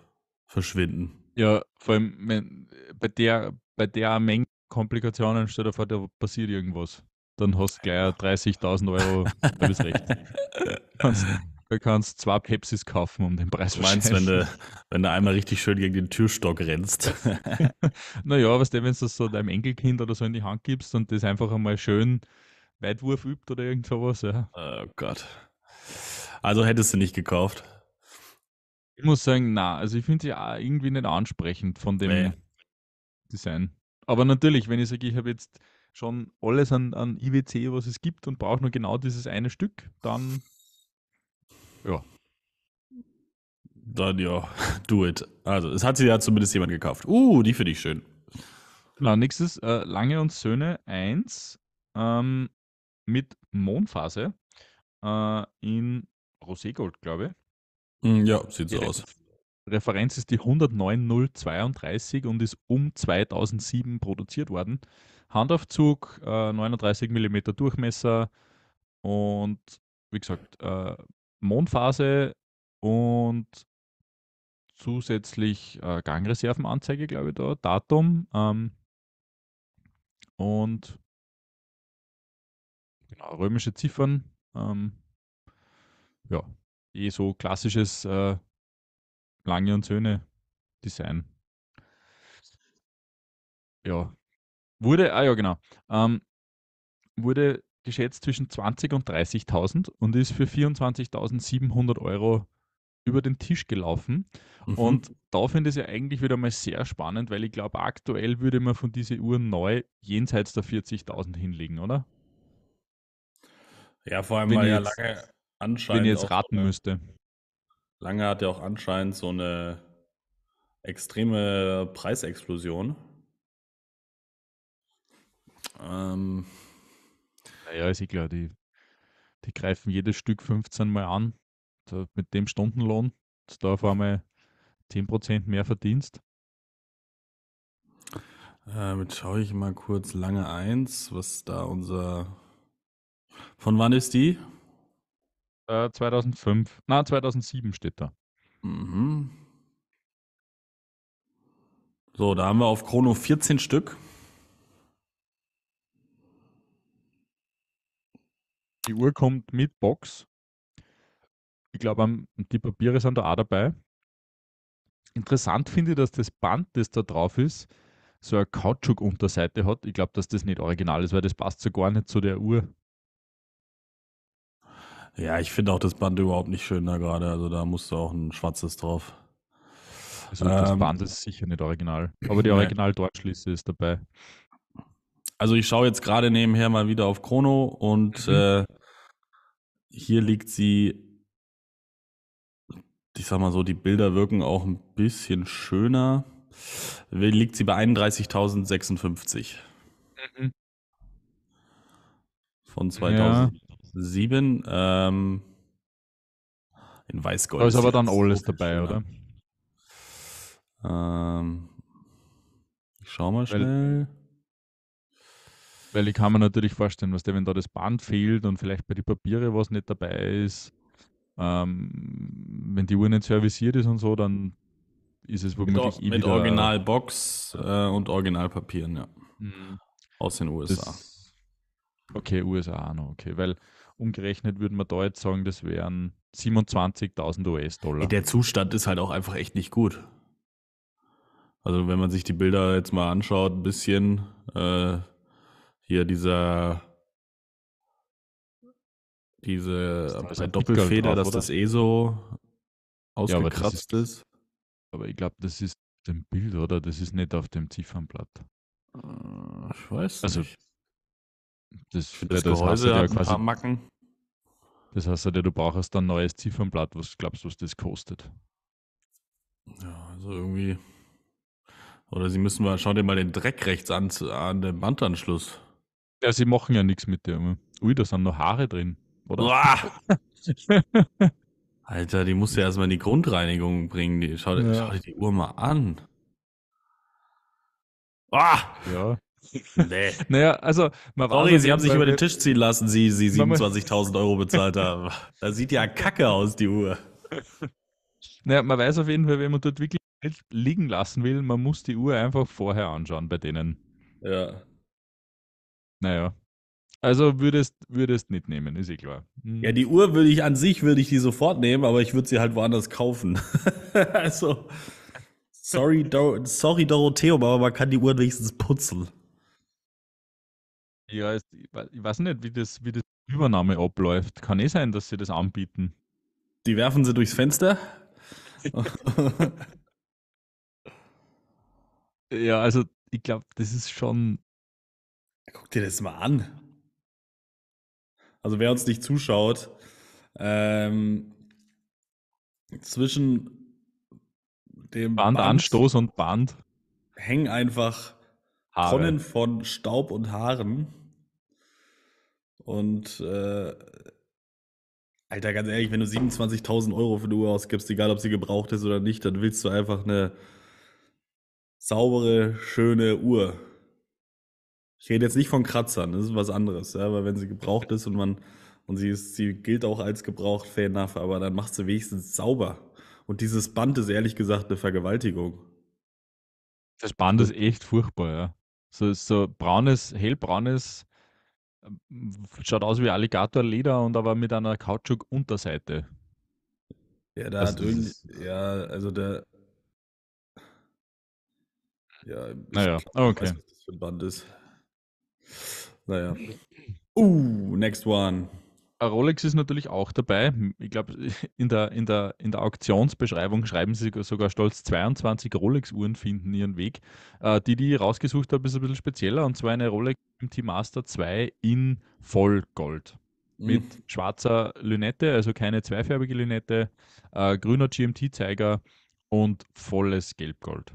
verschwinden. Ja, vor allem wenn, bei der, bei der Menge Komplikationen, stell dir da passiert irgendwas. Dann hast du gleich 30.000 Euro, du bist recht. Du kannst zwei Pepsis kaufen um den Preis. meinst, wenn du, wenn du einmal richtig schön gegen den Türstock rennst? naja, was denn, wenn du das so deinem Enkelkind oder so in die Hand gibst und das einfach einmal schön Weitwurf übt oder irgend sowas, ja. Oh Gott. Also hättest du nicht gekauft? Ich muss sagen, na, also ich finde sie auch irgendwie nicht ansprechend von dem nee. Design. Aber natürlich, wenn ich sage, ich habe jetzt schon alles an, an IWC, was es gibt und brauche nur genau dieses eine Stück, dann ja. Dann ja, do it. Also, es hat sie ja zumindest jemand gekauft. Uh, die finde ich schön. Na, nächstes, äh, Lange und Söhne 1 ähm, mit Mondphase äh, in Roségold, glaube ich. Hm, ja, sieht so aus. Referenz ist die 109032 und ist um 2007 produziert worden. Handaufzug, äh, 39 mm Durchmesser und wie gesagt, äh, Mondphase und zusätzlich äh, Gangreservenanzeige, glaube ich, da, Datum. Ähm, und genau, römische Ziffern. Ähm, ja, eh so klassisches äh, Lange und Söhne Design. Ja, wurde, ah ja, genau, ähm, wurde geschätzt zwischen 20.000 und 30.000 und ist für 24.700 Euro über den Tisch gelaufen. Mhm. Und da finde ich es ja eigentlich wieder mal sehr spannend, weil ich glaube, aktuell würde man von dieser Uhr neu jenseits der 40.000 hinlegen, oder? Ja, vor allem, wenn weil ja jetzt, lange anscheinend. Wenn ich jetzt raten eine, müsste. Lange hat ja auch anscheinend so eine extreme Preisexplosion. Ähm, ja, ist eh klar, die, die greifen jedes Stück 15 Mal an. Da, mit dem Stundenlohn, dass du auf einmal 10% mehr verdienst. Ähm, jetzt schaue ich mal kurz lange eins, was da unser. Von wann ist die? Äh, 2005. Na, 2007 steht da. Mhm. So, da haben wir auf Chrono 14 Stück. Die Uhr kommt mit Box. Ich glaube, die Papiere sind da auch dabei. Interessant finde ich, dass das Band, das da drauf ist, so eine Kautschuk-Unterseite hat. Ich glaube, dass das nicht original ist, weil das passt so gar nicht zu der Uhr. Ja, ich finde auch das Band überhaupt nicht schön da gerade. Also da musst du auch ein schwarzes drauf. Also ähm, das Band ist sicher nicht original. Aber die original Deutschliste ist dabei. Also ich schaue jetzt gerade nebenher mal wieder auf Chrono und mhm. äh, hier liegt sie, ich sag mal so, die Bilder wirken auch ein bisschen schöner. Liegt sie bei 31.056. Mhm. Von 2007. Ja. Ähm, in Weißgold. Da ist aber dann alles dabei, oder? Ähm, ich schau mal schnell. Weil weil ich kann mir natürlich vorstellen, was der, wenn da das Band fehlt und vielleicht bei den Papieren was nicht dabei ist, ähm, wenn die Uhr nicht servisiert ist und so, dann ist es womöglich Mit, eh mit Originalbox äh, und Originalpapieren, ja. Mhm. Aus den USA. Das, okay, USA auch noch, okay. Weil umgerechnet würden wir da jetzt sagen, das wären 27.000 US-Dollar. Der Zustand ist halt auch einfach echt nicht gut. Also wenn man sich die Bilder jetzt mal anschaut, ein bisschen, äh, hier dieser diese das das äh, bei Doppelfeder, drauf, dass das eh so ausgekratzt ja, aber ist, ist, Aber ich glaube, das ist dem Bild, oder? Das ist nicht auf dem Ziffernblatt. Äh, ich weiß also, nicht. Das, das, das Gehäuse ja hat quasi, paar Macken. Das heißt ja, du brauchst dann ein neues Ziffernblatt. Was glaubst du, was das kostet? Ja, also irgendwie. Oder sie müssen mal, schau dir mal den Dreck rechts an, an dem Bandanschluss. Ja, sie machen ja nichts mit dir. Ui, da sind noch Haare drin, oder? Alter, die muss ja erstmal in die Grundreinigung bringen. Die, schau, ja. schau dir die Uhr mal an. Ah! Ja. Nee. Naja, also, man Sorry, war Sie haben sich über den Tisch ziehen lassen, Sie, Sie 27.000 Euro bezahlt haben. Da sieht ja kacke aus, die Uhr. Naja, man weiß auf jeden Fall, wenn man dort wirklich liegen lassen will, man muss die Uhr einfach vorher anschauen bei denen. Ja. Naja. Also würdest würdest nicht nehmen, ist eh klar. Mhm. Ja, die Uhr würde ich an sich würde ich die sofort nehmen, aber ich würde sie halt woanders kaufen. also sorry, Dor sorry Dorotheo, aber man kann die Uhr wenigstens putzen. Ja, ich weiß nicht, wie das, wie das Übernahme abläuft. Kann eh sein, dass sie das anbieten. Die werfen sie durchs Fenster? ja, also ich glaube, das ist schon Guck dir das mal an. Also wer uns nicht zuschaut, ähm, zwischen dem Band, Band und Band hängen einfach Haare. Tonnen von Staub und Haaren. Und äh, Alter, ganz ehrlich, wenn du 27.000 Euro für eine Uhr ausgibst, egal ob sie gebraucht ist oder nicht, dann willst du einfach eine saubere, schöne Uhr. Ich rede jetzt nicht von Kratzern, das ist was anderes, ja, weil wenn sie gebraucht ist und man und sie ist, sie gilt auch als gebraucht, fair enough, aber dann macht sie wenigstens sauber. Und dieses Band ist ehrlich gesagt eine Vergewaltigung. Das Band ist echt furchtbar, ja. So, so braunes, hellbraunes, ähm, schaut aus wie Alligatorleder und aber mit einer Kautschuk-Unterseite. Ja, da also hat ja, also der. Ja, naja, okay. Weiß, was das für ein Band ist. Naja. Uh, next one. Rolex ist natürlich auch dabei. Ich glaube, in der, in, der, in der Auktionsbeschreibung schreiben sie sogar stolz 22 Rolex-Uhren finden ihren Weg. Äh, die, die ich rausgesucht habe, ist ein bisschen spezieller und zwar eine Rolex MT Master 2 in Vollgold. Mhm. Mit schwarzer Lünette, also keine zweifarbige Lünette, äh, grüner GMT-Zeiger und volles Gelbgold.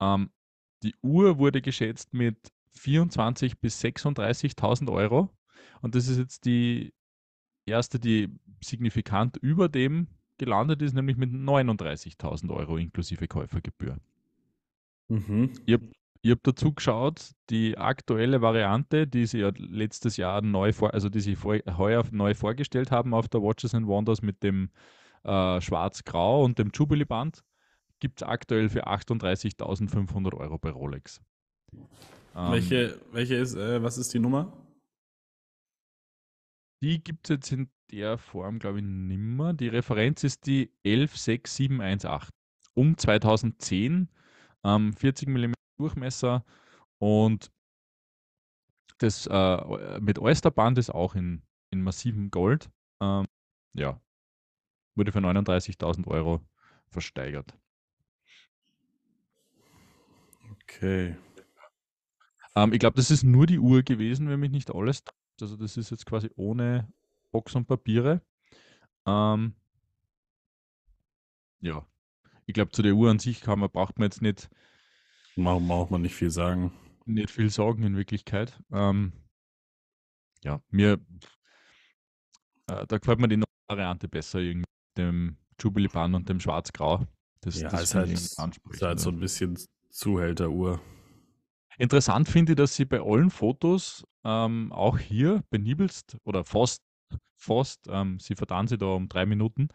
Ähm, die Uhr wurde geschätzt mit 24.000 bis 36.000 Euro. Und das ist jetzt die erste, die signifikant über dem gelandet ist, nämlich mit 39.000 Euro inklusive Käufergebühr. Mhm. Ich habe hab dazu geschaut, die aktuelle Variante, die sie ja letztes Jahr neu vor, also die sie vor, heuer neu vorgestellt haben auf der Watches and Wonders mit dem äh, Schwarz-Grau und dem Jubilee-Band, gibt es aktuell für 38.500 Euro bei Rolex. Ähm, welche, welche ist, äh, was ist die Nummer? Die gibt es jetzt in der Form, glaube ich, nimmer. Die Referenz ist die 116718 um 2010, ähm, 40 mm Durchmesser und das äh, mit Oysterband ist auch in, in massivem Gold. Ähm, ja, wurde für 39.000 Euro versteigert. Okay. Ähm, ich glaube, das ist nur die Uhr gewesen, wenn mich nicht alles. Also das ist jetzt quasi ohne Box und Papiere. Ähm, ja, ich glaube, zu der Uhr an sich kann man, braucht man jetzt nicht. Braucht man nicht viel sagen. Nicht viel sagen in Wirklichkeit. Ähm, ja, mir, äh, da gefällt mir die neue Variante besser, irgendwie dem Jubilee Band und dem Schwarz-Grau. Das, ja, das ist halt, ist halt so ein bisschen Zuhälteruhr. Interessant finde ich, dass sie bei allen Fotos, ähm, auch hier benibelst oder fast, fast, ähm, sie vertan sie da um drei Minuten,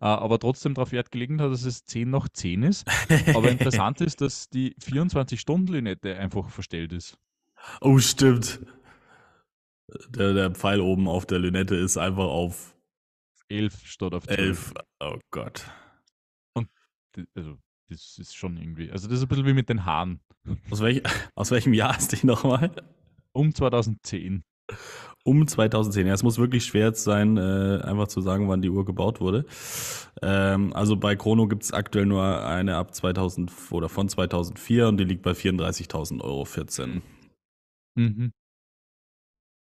äh, aber trotzdem darauf Wert gelegen hat, dass es 10 nach 10 ist. Aber interessant ist, dass die 24-Stunden-Linette einfach verstellt ist. Oh, stimmt. Der, der Pfeil oben auf der Lünette ist einfach auf 11 statt auf 12. 11. Oh Gott. Und also, das ist schon irgendwie, also das ist ein bisschen wie mit den Haaren. Aus, welch, aus welchem Jahr ist die nochmal? Um 2010. Um 2010. Ja, es muss wirklich schwer sein, äh, einfach zu sagen, wann die Uhr gebaut wurde. Ähm, also bei Chrono gibt es aktuell nur eine ab 2000 oder von 2004 und die liegt bei 34.000 Euro. 14. Mhm.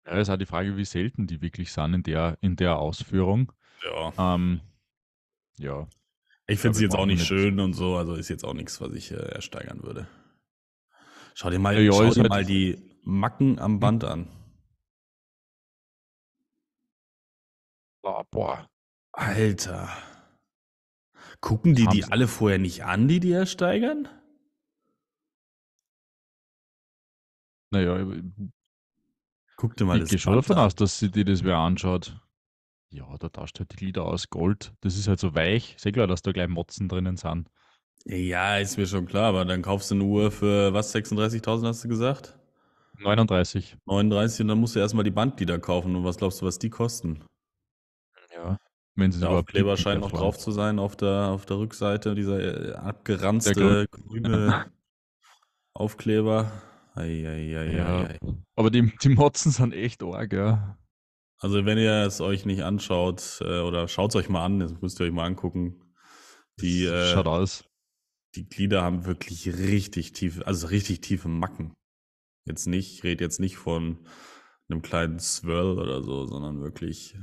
Ja, ist halt die Frage, wie selten die wirklich sind in der, in der Ausführung. Ja. Ähm, ja. Ich finde sie jetzt auch nicht schön und so, also ist jetzt auch nichts, was ich äh, ersteigern würde. Schau dir mal, ja, schau dir halt mal die Macken am Band an. Oh, boah. Alter. Gucken die die alle vorher nicht an, die die ersteigern? Naja, äh, guck dir mal ich das Ich schon davon aus, dass sie dir das wer anschaut. Ja, da tauscht halt die Lieder aus Gold. Das ist halt so weich. Sehr klar, dass da gleich Motzen drinnen sind. Ja, ist mir schon klar, aber dann kaufst du eine Uhr für was, 36.000 hast du gesagt? 39. 39 und dann musst du erstmal die Bandglieder kaufen und was glaubst du, was die kosten? Ja, wenn sie Der Kleber scheint noch drauf zu sein auf der, auf der Rückseite, dieser äh, abgeranzte grüne Aufkleber. Ei, ei, ei, ja. Aber die, die Motzen sind echt arg, ja. Also wenn ihr es euch nicht anschaut äh, oder schaut es euch mal an, das müsst ihr euch mal angucken. Die, äh, Schaut aus die Glieder haben wirklich richtig tiefe, also richtig tiefe Macken. Jetzt nicht, ich rede jetzt nicht von einem kleinen Swirl oder so, sondern wirklich.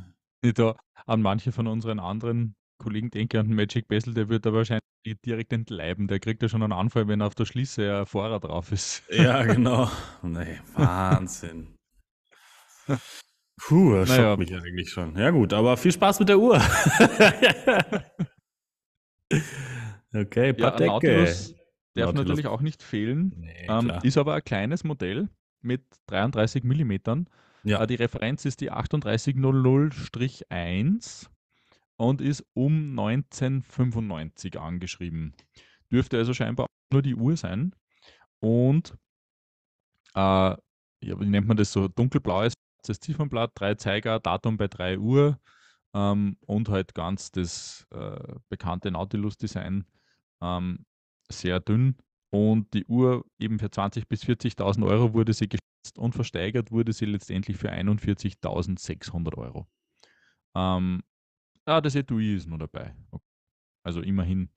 Da, an manche von unseren anderen Kollegen denke ich an den Magic Bessel, der wird da wahrscheinlich direkt entleiben. Der kriegt ja schon einen Anfall, wenn auf der Schließe ein Fahrer drauf ist. Ja, genau. Nee, Wahnsinn. Puh, das naja. schockt mich eigentlich schon. Ja gut, aber viel Spaß mit der Uhr. Okay, Pateke. Ja, Nautilus darf Nautilus. natürlich auch nicht fehlen. Nee, ähm, ist aber ein kleines Modell mit 33 Millimetern. Ja. Äh, die Referenz ist die 3800-1 und ist um 1995 angeschrieben. Dürfte also scheinbar nur die Uhr sein. Und äh, ja, wie nennt man das so? Dunkelblaues das Ziffernblatt, drei Zeiger, Datum bei 3 Uhr ähm, und halt ganz das äh, bekannte Nautilus-Design ähm, sehr dünn. Und die Uhr eben für 20.000 bis 40.000 Euro wurde sie geschätzt und versteigert wurde sie letztendlich für 41.600 Euro. Ähm, ah, das Etui ist nur dabei. Okay. Also immerhin,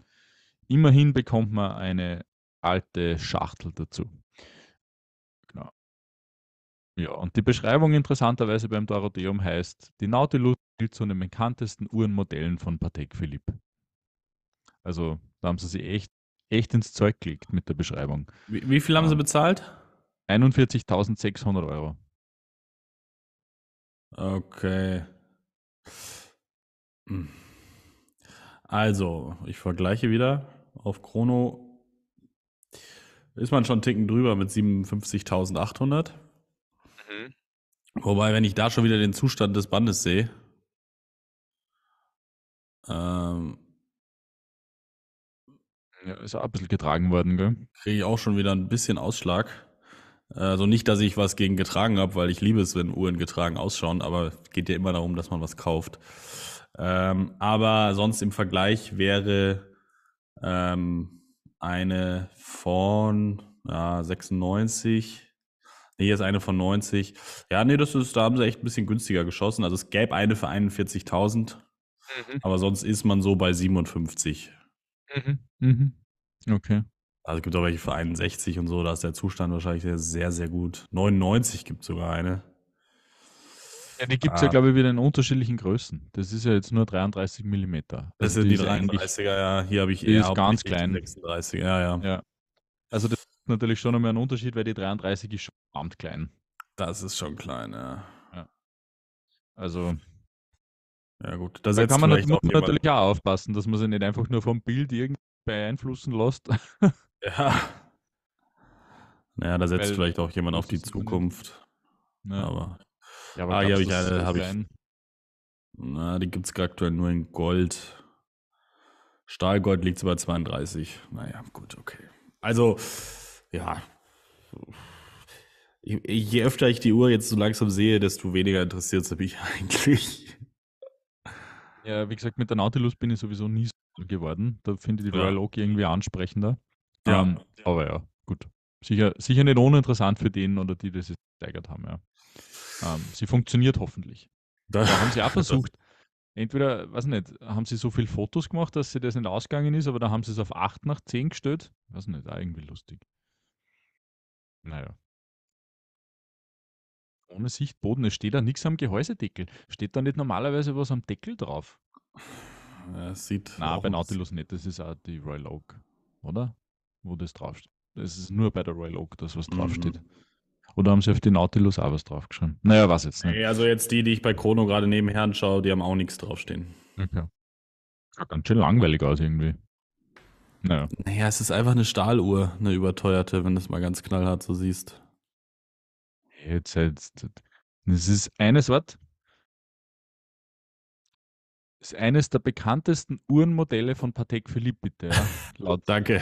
immerhin bekommt man eine alte Schachtel dazu. Genau. Ja, und die Beschreibung interessanterweise beim Dorotheum heißt, die Nautilus gilt zu den bekanntesten Uhrenmodellen von Patek Philippe. Also da haben sie sich echt, echt ins Zeug gelegt mit der Beschreibung. Wie, wie viel haben ähm, sie bezahlt? 41.600 Euro. Okay. Hm. Also, ich vergleiche wieder. Auf Chrono ist man schon einen Ticken drüber mit 57.800. Mhm. Wobei, wenn ich da schon wieder den Zustand des Bandes sehe, ähm, ja, ist auch ein bisschen getragen worden, gell? Kriege ich auch schon wieder ein bisschen Ausschlag. Also nicht, dass ich was gegen getragen habe, weil ich liebe es, wenn Uhren getragen ausschauen, aber es geht ja immer darum, dass man was kauft. Ähm, aber sonst im Vergleich wäre ähm, eine von ja, 96. Nee, hier ist eine von 90. Ja, nee, das ist, da haben sie echt ein bisschen günstiger geschossen. Also es gäbe eine für 41.000. Mhm. Aber sonst ist man so bei 57 Mhm, mhm. Okay. Also, es gibt auch welche für 61 und so, da ist der Zustand wahrscheinlich sehr, sehr gut. 99 gibt sogar eine. Ja, die gibt es ja, ah. glaube ich, wieder in unterschiedlichen Größen. Das ist ja jetzt nur 33 mm. das Also sind die die 33er, ja. Hier habe ich die eher ist ganz klein. 36 ja, ja. Ja. Also das ist natürlich schon einmal ein Unterschied, weil die 33 ist schon verdammt klein. Das ist schon klein, ja. Ja. Also ja, gut. Das da kann man, muss man natürlich auch aufpassen, dass man sich nicht einfach nur vom Bild irgendwie beeinflussen lässt. ja. Naja, da setzt Weil vielleicht auch jemand auf die Zukunft. Ja. Aber. Ja, aber ah, hier habe ich eine. Hab ich, na, die gibt es aktuell nur in Gold. Stahlgold liegt bei 32. Naja, gut, okay. Also, ja. Je öfter ich die Uhr jetzt so langsam sehe, desto weniger interessiert es mich eigentlich. Ja, wie gesagt, mit der Nautilus bin ich sowieso nie so geworden. Da finde ich die Royal Oak irgendwie ansprechender. Ja. Um, ähm, aber ja, gut. Sicher, sicher nicht uninteressant für den oder die, die das gesteigert haben, ja. Um, ähm, sie funktioniert hoffentlich. Da, da haben sie auch versucht. entweder, weiß nicht, haben sie so viele Fotos gemacht, dass sie das nicht ausgegangen ist, aber da haben sie es auf 8 nach 10 gestellt. Weiß nicht, auch irgendwie lustig. Naja. Ohne Sichtboden, es steht da nichts am Gehäusedeckel. Steht da nicht normalerweise was am Deckel drauf? Ja, sieht Na, bei Nautilus nicht, das ist auch die Royal Oak, oder? Wo das draufsteht. Das ist nur bei der Royal Oak, das was mhm. draufsteht. Mhm. Oder haben sie auf die Nautilus auch was draufgeschrieben? Naja, was jetzt nicht. also jetzt die, die ich bei Chrono gerade nebenher anschaue, die haben auch nichts draufstehen. Okay. Ja, ganz schön langweilig aus irgendwie. Naja. Naja, es ist einfach eine Stahluhr, eine überteuerte, wenn du es mal ganz knallhart so siehst. Jetzt, jetzt, halt, das ist eines was? Ist eines der bekanntesten Uhrenmodelle von Patek Philippe, bitte. Ja? Laut Danke.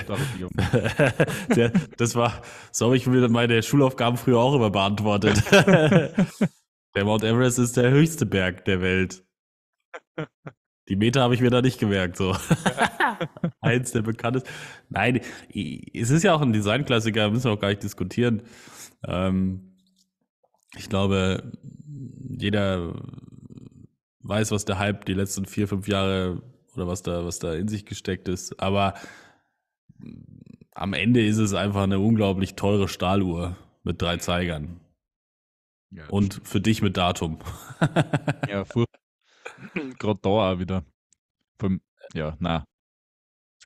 Der, das war, so habe ich mir meine Schulaufgaben früher auch immer beantwortet. der Mount Everest ist der höchste Berg der Welt. Die Meter habe ich mir da nicht gemerkt. So. Eins der bekanntesten. Nein, es ist ja auch ein Designklassiker, müssen wir auch gar nicht diskutieren. Ähm, ich glaube, jeder weiß, was der Hype die letzten vier, fünf Jahre oder was da, was da in sich gesteckt ist. Aber am Ende ist es einfach eine unglaublich teure Stahluhr mit drei Zeigern. Ja, Und für dich mit Datum. ja, fuhr. Gerade da auch wieder. ja, na.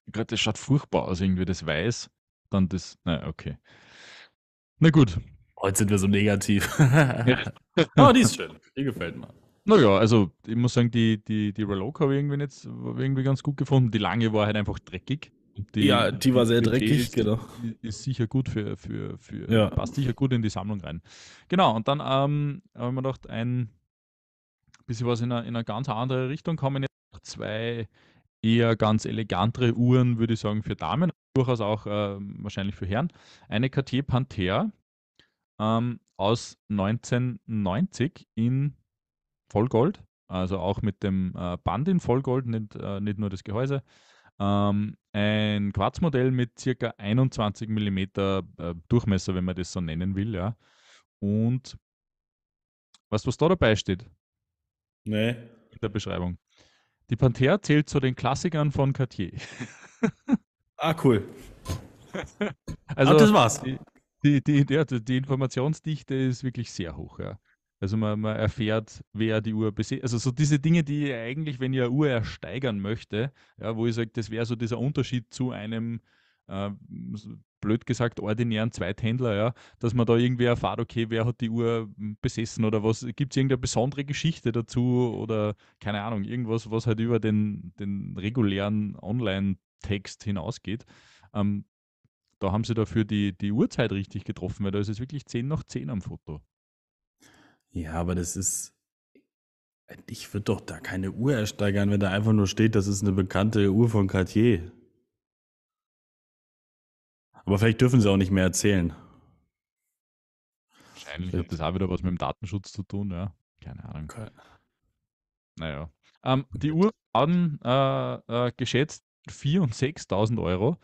Gerade das schaut furchtbar aus, irgendwie das Weiß. Dann das. Na, okay. Na gut, Heute sind wir so negativ. ja. oh, die ist schön. Die gefällt mir. Naja, also ich muss sagen, die, die, die Reloke habe ich irgendwie, jetzt, irgendwie ganz gut gefunden. Die lange war halt einfach dreckig. Die, ja, die war sehr dreckig, ist, genau. Ist sicher gut für, für, für ja. passt sicher gut in die Sammlung rein. Genau, und dann ähm, haben wir gedacht, ein bisschen was in eine, in eine ganz andere Richtung kommen. Jetzt zwei eher ganz elegantere Uhren, würde ich sagen, für Damen, durchaus auch äh, wahrscheinlich für Herren. Eine KT Panther, ähm, aus 1990 in Vollgold, also auch mit dem äh, Band in Vollgold, nicht, äh, nicht nur das Gehäuse. Ähm, ein Quarzmodell mit circa 21 mm äh, Durchmesser, wenn man das so nennen will. Ja. Und was, was da dabei steht? Nee. In der Beschreibung. Die Panther zählt zu den Klassikern von Cartier. ah, cool. Also, Ach, das war's. Die, die, die, ja, also die Informationsdichte ist wirklich sehr hoch, ja. Also man, man erfährt, wer die Uhr besitzt. Also so diese Dinge, die eigentlich, wenn ich eine Uhr ersteigern möchte, ja, wo ich sage, das wäre so dieser Unterschied zu einem, äh, blöd gesagt, ordinären Zweithändler, ja, dass man da irgendwie erfahrt, okay, wer hat die Uhr hm, besessen oder was, gibt es irgendeine besondere Geschichte dazu oder keine Ahnung, irgendwas, was halt über den, den regulären Online-Text hinausgeht. Ähm, da haben sie dafür die, die Uhrzeit richtig getroffen, weil da ist es wirklich 10 nach 10 am Foto. Ja, aber das ist. Ich würde doch da keine Uhr ersteigern, wenn da einfach nur steht, das ist eine bekannte Uhr von Cartier. Aber vielleicht dürfen sie auch nicht mehr erzählen. Wahrscheinlich hat das auch wieder was mit dem Datenschutz zu tun, ja. Keine Ahnung. Okay. Naja. Ähm, die Uhr waren äh, äh, geschätzt 4.000 und 6.000 Euro.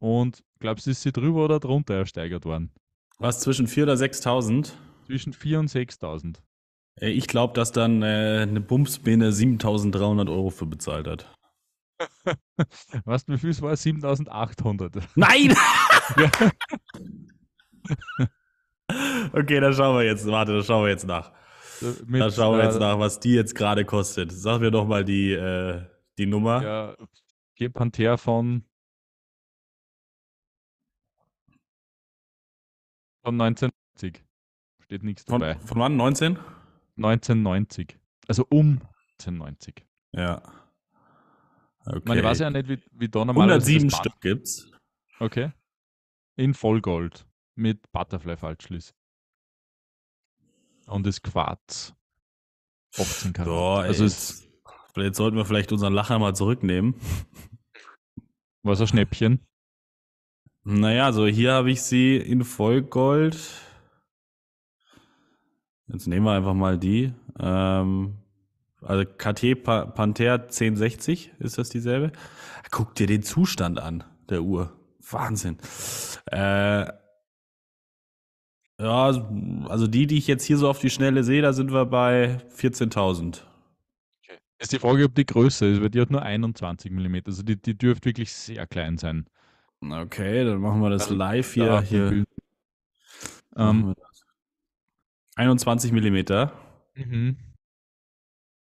Und Glaubst du, ist sie drüber oder drunter ersteigert worden? Was, zwischen 4.000 oder 6.000? Zwischen 4.000 und 6.000. Äh, ich glaube, dass dann äh, eine Bumsbene 7.300 Euro für bezahlt hat. Was, wie viel war 7.800? Nein! okay, da schauen wir jetzt. Warte, da schauen wir jetzt nach. Mit, da schauen wir jetzt äh, nach, was die jetzt gerade kostet. Sag mir doch mal die, äh, die Nummer. Ja, Panther von von 1990. Steht nichts dabei. Von, wann? 19? 1990. Also um 1990. Ja. Okay. Ich meine, ich weiß ja nicht, wie, wie da normal 107 Stück gibt's. Okay. In Vollgold. Mit Butterfly-Faltschließ. Und das Quarz. 18 Karat. Boah, also jetzt, jetzt sollten wir vielleicht unseren Lacher mal zurücknehmen. Was ein Schnäppchen. Naja, so also hier habe ich sie in Vollgold. Jetzt nehmen wir einfach mal die. Ähm, also KT pa Panther 1060 ist das dieselbe. Guck dir den Zustand an der Uhr. Wahnsinn. Äh, ja, also die, die ich jetzt hier so auf die Schnelle sehe, da sind wir bei 14.000. Okay. Ist die Frage, ob die größer ist, weil die hat nur 21 mm. Also die, die dürfte wirklich sehr klein sein. Okay, dann machen wir das also, live hier. Da, hier. Ähm, 21 mm. Mhm.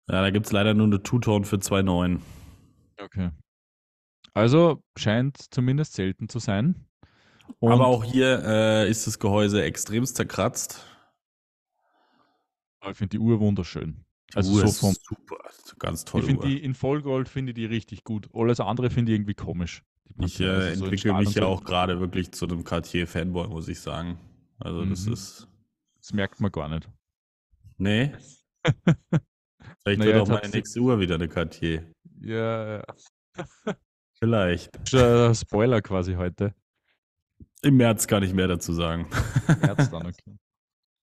Ja, da gibt es leider nur eine Two-Tone für 2,9. Okay. Also scheint zumindest selten zu sein. Und Aber auch hier äh, ist das Gehäuse extremst zerkratzt. Ich finde die Uhr wunderschön. Die also Uhr so vom, super, ganz toll. Ich finde die in Vollgold finde ich die richtig gut. Alles andere finde ich irgendwie komisch. Ich äh, also entwickle so mich ja auch gerade wirklich zu einem Cartier-Fanboy, muss ich sagen. Also mhm. das ist. Das merkt man gar nicht. Nee. Vielleicht naja, wird auch meine nächste Uhr wieder eine Cartier. Ja. ja. Vielleicht. Spoiler quasi heute. Im März kann ich mehr dazu sagen. Im März dann, okay.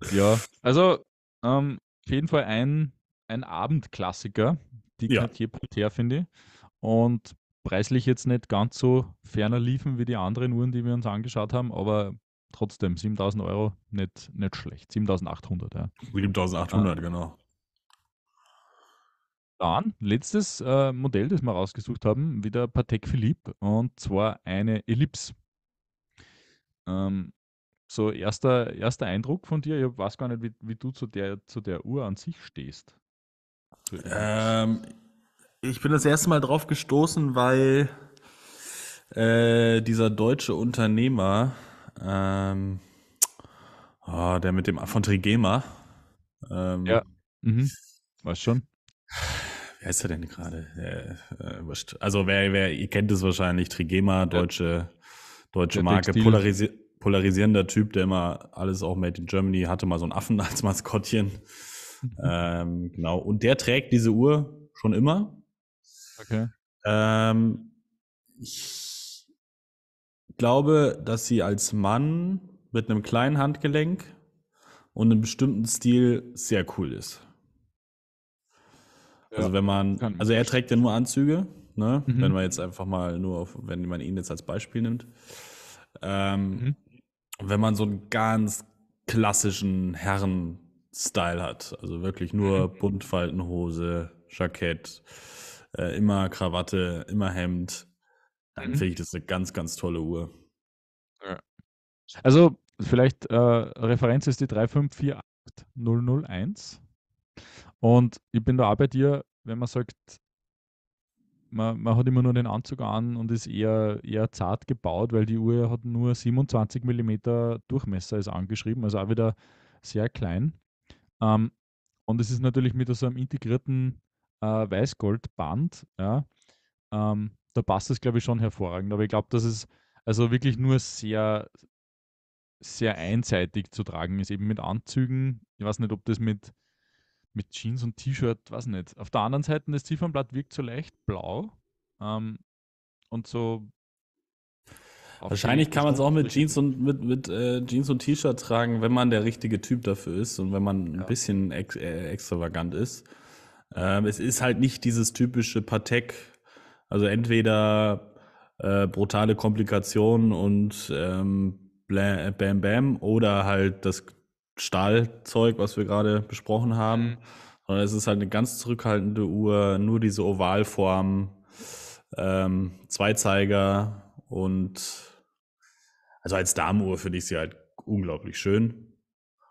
ja, also ähm, auf jeden Fall ein, ein Abendklassiker, die ja. Cartier Voltaire, finde ich. Und preislich jetzt nicht ganz so ferner liefen wie die anderen Uhren, die wir uns angeschaut haben, aber trotzdem 7000 Euro nicht, nicht schlecht. 7800, ja. 7800, äh, ah. genau. Dann letztes äh, Modell, das wir rausgesucht haben, wieder Patek Philippe und zwar eine Ellipse. Ähm, so, erster, erster Eindruck von dir, ich weiß gar nicht, wie, wie du zu der, zu der Uhr an sich stehst. Ähm, ich bin das erste Mal drauf gestoßen, weil äh, dieser deutsche Unternehmer, ähm, oh, der mit dem von Trigema. Ähm, ja. Mhm. Weiß schon. Wer ist er denn gerade? Äh, äh also wer, wer, ihr kennt es wahrscheinlich, Trigema, deutsche, ja. deutsche Marke, polarisi polarisierender Typ, der immer alles auch made in Germany hatte, mal so einen Affen als Maskottchen. Mhm. ähm, genau. Und der trägt diese Uhr schon immer. Ähm, ich glaube, dass sie als Mann mit einem kleinen Handgelenk und einem bestimmten Stil sehr cool ist. Ja, also wenn man, also er trägt ja nur Anzüge, ne? Mhm. Wenn man jetzt einfach mal nur, auf, wenn man ihn jetzt als Beispiel nimmt, ähm, mhm. wenn man so einen ganz klassischen Herren-Style hat, also wirklich nur mhm. Buntfaltenhose, Jackett, äh, immer Krawatte, immer Hemd. Dann mhm. finde ich das eine ganz, ganz tolle Uhr. Ja. Also, vielleicht äh, Referenz ist die 3548001. Und ich bin da auch bei dir, wenn man sagt, man, man hat immer nur den Anzug an und ist eher, eher zart gebaut, weil die Uhr hat nur 27 mm Durchmesser, ist angeschrieben, also auch wieder sehr klein. Ähm, und es ist natürlich mit so einem integrierten äh, Weißgoldband, ja, ähm, da passt es, glaube ich, schon hervorragend. Aber ich glaube, dass es also wirklich nur sehr, sehr einseitig zu tragen ist, eben mit Anzügen. Ich weiß nicht, ob das mit, mit Jeans und T-Shirt, weiß nicht. Auf der anderen Seite, das Ziffernblatt wirkt so leicht blau ähm, und so. Wahrscheinlich kann man es auch mit Jeans und mit, mit äh, Jeans und T-Shirt tragen, wenn man der richtige Typ dafür ist und wenn man ja. ein bisschen ex äh, extravagant ist. Ähm, es ist halt nicht dieses typische Patek, also entweder äh, brutale Komplikationen und ähm, Bam Bam oder halt das Stahlzeug, was wir gerade besprochen haben. Mhm. Sondern es ist halt eine ganz zurückhaltende Uhr, nur diese Ovalform, ähm, Zweizeiger und also als Damenuhr finde ich sie halt unglaublich schön.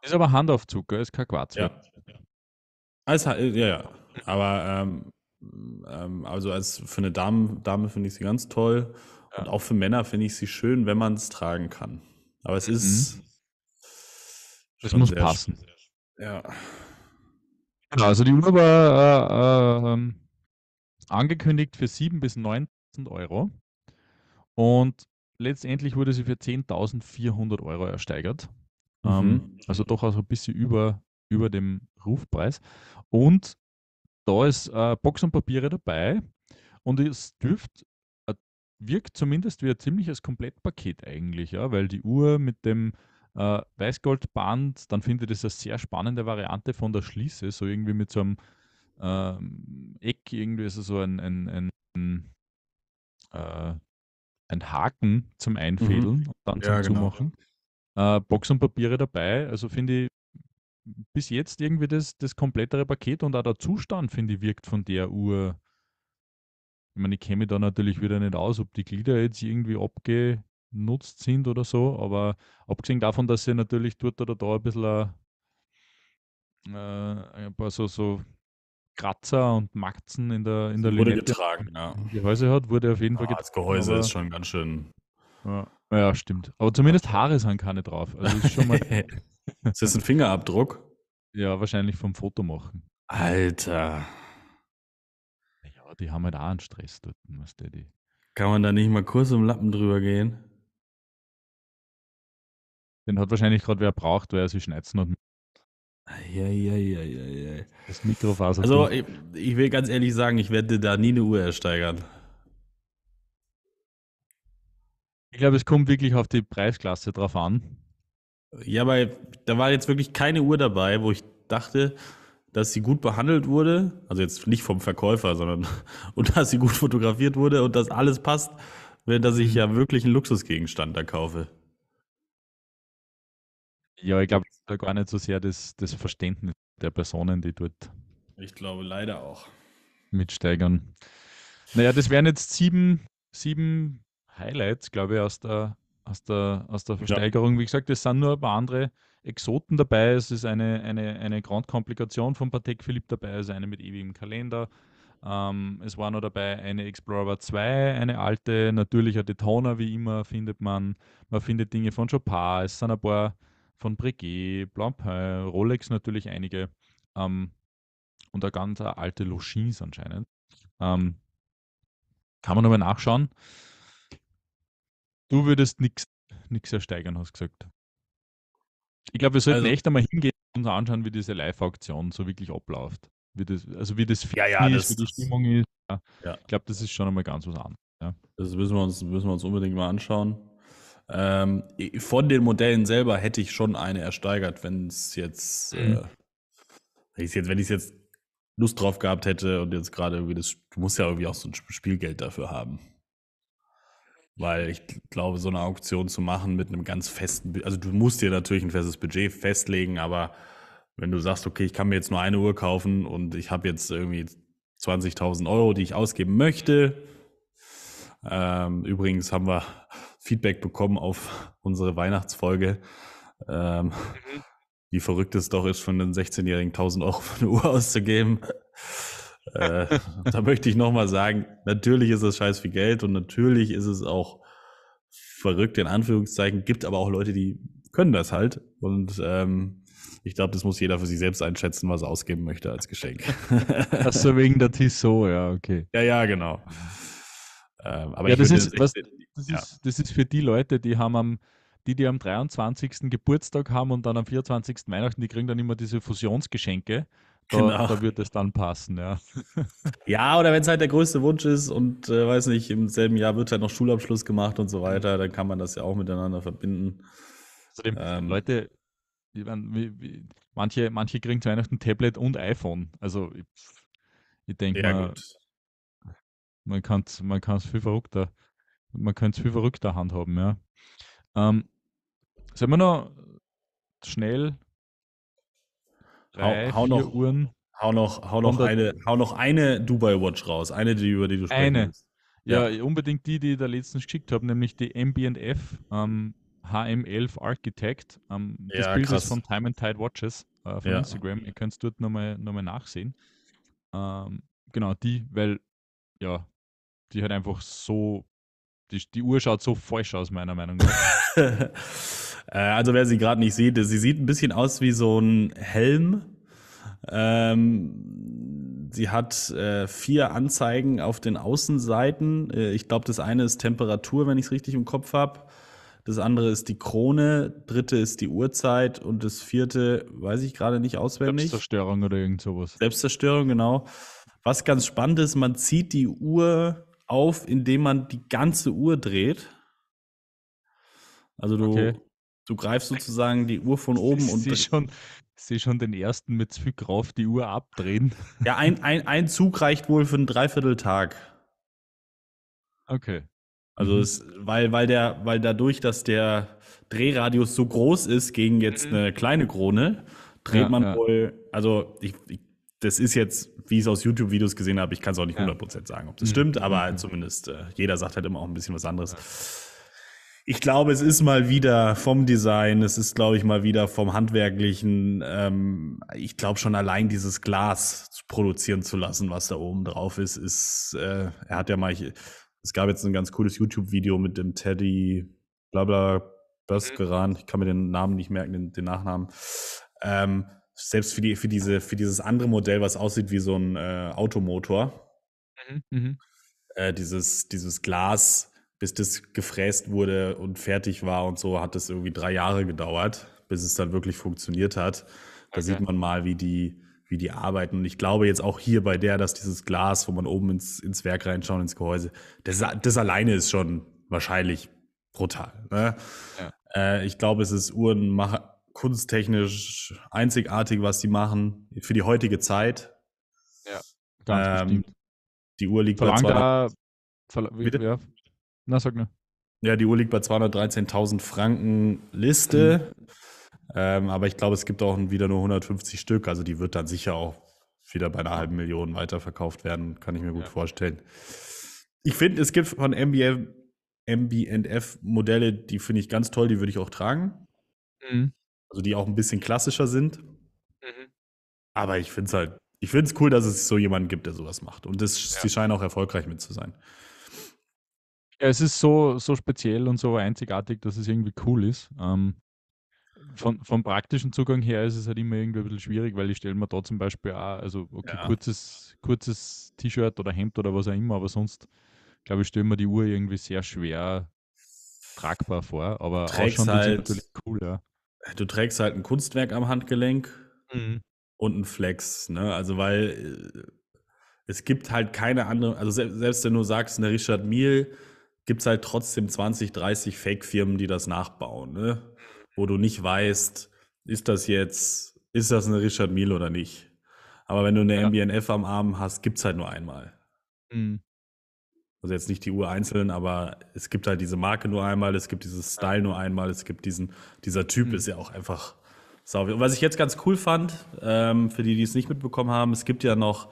Ist aber Handaufzug, ist kein Quarz. Ja. ja. Als, ja, ja. Aber ähm, ähm, also als für eine Dame, Dame finde ich sie ganz toll. Ja. Und auch für Männer finde ich sie schön, wenn man es tragen kann. Aber es mhm. ist. Es muss passen. Schön, ja. Genau, also die Uhr war äh, äh, angekündigt für 7 bis 19 Euro. Und letztendlich wurde sie für 10.400 Euro ersteigert. Mhm. Ähm, also doch auch ein bisschen über, über dem Rufpreis. Und da ist äh, Box und Papiere dabei und es dürft, äh, wirkt zumindest wie ein ziemliches Komplettpaket eigentlich, ja, weil die Uhr mit dem äh, Weißgoldband, dann finde ich das eine sehr spannende Variante von der Schließe, so irgendwie mit so einem ähm, Eck, irgendwie ist also so ein, ein, ein, äh, ein, Haken zum mhm. Einfädeln mhm. und dann ja, zum genau. Zumachen. Äh, Box und Papiere dabei, also finde ich bis jetzt irgendwie das, das komplettere Paket und auch der Zustand, finde ich, wirkt von der Uhr. Ich meine, ich kenne mich da natürlich wieder nicht aus, ob die Glieder jetzt irgendwie abgenutzt sind oder so, aber abgesehen davon, dass sie natürlich dort oder da ein bisschen äh, äh, ein paar so, so Kratzer und Matzen in der, in der Wurde Linette getragen, ja. Gehäuse hat, wurde auf jeden ah, Fall getragen. Das Gehäuse ist schon ganz schön. Ja, ja, stimmt. Aber zumindest Haare sind keine drauf. Also ist schon mal. Ist das ein Fingerabdruck? Ja, wahrscheinlich vom Foto machen. Alter. Ja, die haben halt auch einen Stress dort, was der die. Kann man da nicht mal kurz um Lappen drüber gehen? Den hat wahrscheinlich gerade wer braucht, weil er sich schneizen und. Ja, ja, ja, ja, ja. Das Mikrofaser. Also, ich, ich, will ganz ehrlich sagen, ich werde da nie eine Uhr ersteigern. Ich glaube, es kommt wirklich auf die Preisklasse drauf an. Ja, weil da war jetzt wirklich keine Uhr dabei, wo ich dachte, dass sie gut behandelt wurde, also jetzt nicht vom Verkäufer, sondern und dass sie gut fotografiert wurde und dass alles passt, wenn dass ich ja wirklich einen Luxusgegenstand da kaufe. Ja, ich glaube da gar nicht so sehr das, das Verständnis der Personen, die dort. Ich glaube leider auch. Mitsteigern. Naja, das wären jetzt sieben, sieben Highlights, glaube ich, aus der aus der, aus der Versteigerung. Ja. Wie gesagt, es sind nur ein paar andere Exoten dabei. Es ist eine, eine, eine Grand-Komplikation von Patek Philipp dabei, also eine mit ewigem Kalender. Ähm, es war noch dabei eine Explorer 2, eine alte, natürlicher Detoner, wie immer findet man. Man findet Dinge von Chopin, es sind ein paar von Breguet, Blancpain, Rolex natürlich einige ähm, und eine ganz alte Lochins anscheinend. Ähm, kann man nochmal nachschauen. Du würdest nichts ersteigern, hast du gesagt. Ich glaube, wir sollten also, echt einmal hingehen und uns anschauen, wie diese Live-Auktion so wirklich abläuft. Wie das, also wie das ja, ja, ist, das, wie die Stimmung ist. Ja. ja. Ich glaube, das ist schon einmal ganz was anderes. Ja. Das müssen wir, uns, müssen wir uns unbedingt mal anschauen. Ähm, von den Modellen selber hätte ich schon eine ersteigert, wenn es jetzt, mhm. äh, jetzt, wenn ich jetzt Lust drauf gehabt hätte und jetzt gerade irgendwie das, du musst ja irgendwie auch so ein Spielgeld dafür haben. Weil ich glaube, so eine Auktion zu machen mit einem ganz festen, also du musst dir natürlich ein festes Budget festlegen, aber wenn du sagst, okay, ich kann mir jetzt nur eine Uhr kaufen und ich habe jetzt irgendwie 20.000 Euro, die ich ausgeben möchte. Ähm, übrigens haben wir Feedback bekommen auf unsere Weihnachtsfolge. Ähm, mhm. Wie verrückt es doch ist, von einem 16-Jährigen 1000 Euro für eine Uhr auszugeben. Äh, da möchte ich nochmal sagen, natürlich ist das scheiß viel Geld und natürlich ist es auch verrückt, in Anführungszeichen, gibt aber auch Leute, die können das halt. Und ähm, ich glaube, das muss jeder für sich selbst einschätzen, was er ausgeben möchte als Geschenk. Ach so, wegen der Tissot, ja, okay. Ja, ja, genau. Ähm, aber ja, das, ist, was, das, ja. ist, das ist für die Leute, die haben am die, die am 23. Geburtstag haben und dann am 24. Weihnachten, die kriegen dann immer diese Fusionsgeschenke. Da, genau. da wird es dann passen, ja. Ja, oder wenn es halt der größte Wunsch ist und äh, weiß nicht, im selben Jahr wird halt noch Schulabschluss gemacht und so mhm. weiter, dann kann man das ja auch miteinander verbinden. Außerdem, ähm, Leute, manche, manche kriegen zu Weihnachten Tablet und iPhone. Also ich, ich denke ja, mal, man kann es man kann's viel verrückter, man kann es viel verrückter handhaben, ja. Ähm, sollen wir noch schnell drei, hau, hau vier noch, Uhren. Hau noch, hau noch, eine, hau noch eine Dubai Watch raus, eine, die über die du sprechen Eine. Ja, ja, unbedingt die, die ich da letztens geschickt habe, nämlich die MBF ähm, HM11 Architect. Ähm, das ja, Bild krass. ist von Time and Tide Watches äh, von ja. Instagram. Ihr könnt es dort nochmal noch mal nachsehen. Ähm, genau, die, weil, ja, die hat einfach so, die, die Uhr schaut so falsch aus, meiner Meinung nach. Äh, also wer sie gerade nicht sieht, sie sieht ein bisschen aus wie so ein Helm. Ähm, sie hat äh, vier Anzeigen auf den Außenseiten. Äh, ich glaube, das eine ist Temperatur, wenn ich es richtig im Kopf habe. Das andere ist die Krone, dritte ist die Uhrzeit und das vierte weiß ich gerade nicht auswendig. Selbstzerstörung oder irgend sowas. Selbstzerstörung, genau. Was ganz spannend ist, man zieht die Uhr auf, indem man die ganze Uhr dreht. Also du okay. Du greifst sozusagen die Uhr von oben ich und. Sehe schon, sehe schon den ersten mit Zug rauf die Uhr abdrehen. Ja, ein, ein, ein Zug reicht wohl für einen Dreivierteltag. Okay. Also mhm. es, weil, weil der, weil dadurch, dass der Drehradius so groß ist gegen jetzt mhm. eine kleine Krone, dreht ja, man ja. wohl, also ich, ich, das ist jetzt, wie ich es aus YouTube-Videos gesehen habe, ich kann es auch nicht ja. 100% sagen, ob das mhm. stimmt, aber mhm. zumindest äh, jeder sagt halt immer auch ein bisschen was anderes. Ich glaube, es ist mal wieder vom Design, es ist, glaube ich, mal wieder vom Handwerklichen. Ähm, ich glaube schon allein dieses Glas produzieren zu lassen, was da oben drauf ist, ist, äh, er hat ja mal, ich, es gab jetzt ein ganz cooles YouTube-Video mit dem Teddy, blabla, Böskeran, mhm. ich kann mir den Namen nicht merken, den, den Nachnamen. Ähm, selbst für, die, für, diese, für dieses andere Modell, was aussieht wie so ein äh, Automotor, mhm, mhm. äh, dieses, dieses Glas bis das gefräst wurde und fertig war und so, hat es irgendwie drei Jahre gedauert, bis es dann wirklich funktioniert hat. Da okay. sieht man mal, wie die, wie die arbeiten. Und ich glaube jetzt auch hier bei der, dass dieses Glas, wo man oben ins, ins Werk reinschaut, ins Gehäuse, das, das alleine ist schon wahrscheinlich brutal. Ne? Ja. Äh, ich glaube, es ist Uhrenmacher kunsttechnisch einzigartig, was die machen für die heutige Zeit. Ja, ganz ähm, bestimmt. Die Uhr liegt Verlangt bei 200. Da, verla Bitte? Ja, na, sag mir. Ja, die Uhr liegt bei 213.000 Franken Liste. Mhm. Ähm, aber ich glaube, es gibt auch wieder nur 150 Stück. Also die wird dann sicher auch wieder bei einer halben Million weiterverkauft werden. Kann ich mir gut ja. vorstellen. Ich finde, es gibt von MBF, MBF Modelle, die finde ich ganz toll. Die würde ich auch tragen. Mhm. Also die auch ein bisschen klassischer sind. Mhm. Aber ich finde es halt, ich finde es cool, dass es so jemanden gibt, der sowas macht. Und das, ja. sie scheinen auch erfolgreich mit zu sein es ist so, so speziell und so einzigartig, dass es irgendwie cool ist. Ähm, von, vom praktischen Zugang her ist es halt immer irgendwie ein bisschen schwierig, weil ich stelle mir da zum Beispiel auch, also okay, ja. kurzes, kurzes T-Shirt oder Hemd oder was auch immer, aber sonst, glaube ich, stelle mir die Uhr irgendwie sehr schwer tragbar vor. Aber trägst auch schon halt, natürlich cool, ja. Du trägst halt ein Kunstwerk am Handgelenk mhm. und ein Flex, ne? Also weil äh, es gibt halt keine andere, also selbst, selbst wenn du sagst, eine Richard Mille gibt es halt trotzdem 20, 30 Fake-Firmen, die das nachbauen, ne? wo du nicht weißt, ist das jetzt, ist das eine Richard Mille oder nicht. Aber wenn du eine ja. MBNF am Arm hast, gibt es halt nur einmal. Mhm. Also jetzt nicht die Uhr einzeln, aber es gibt halt diese Marke nur einmal, es gibt dieses Style nur einmal, es gibt diesen, dieser Typ mhm. ist ja auch einfach sau. Und was ich jetzt ganz cool fand, ähm, für die, die es nicht mitbekommen haben, es gibt ja noch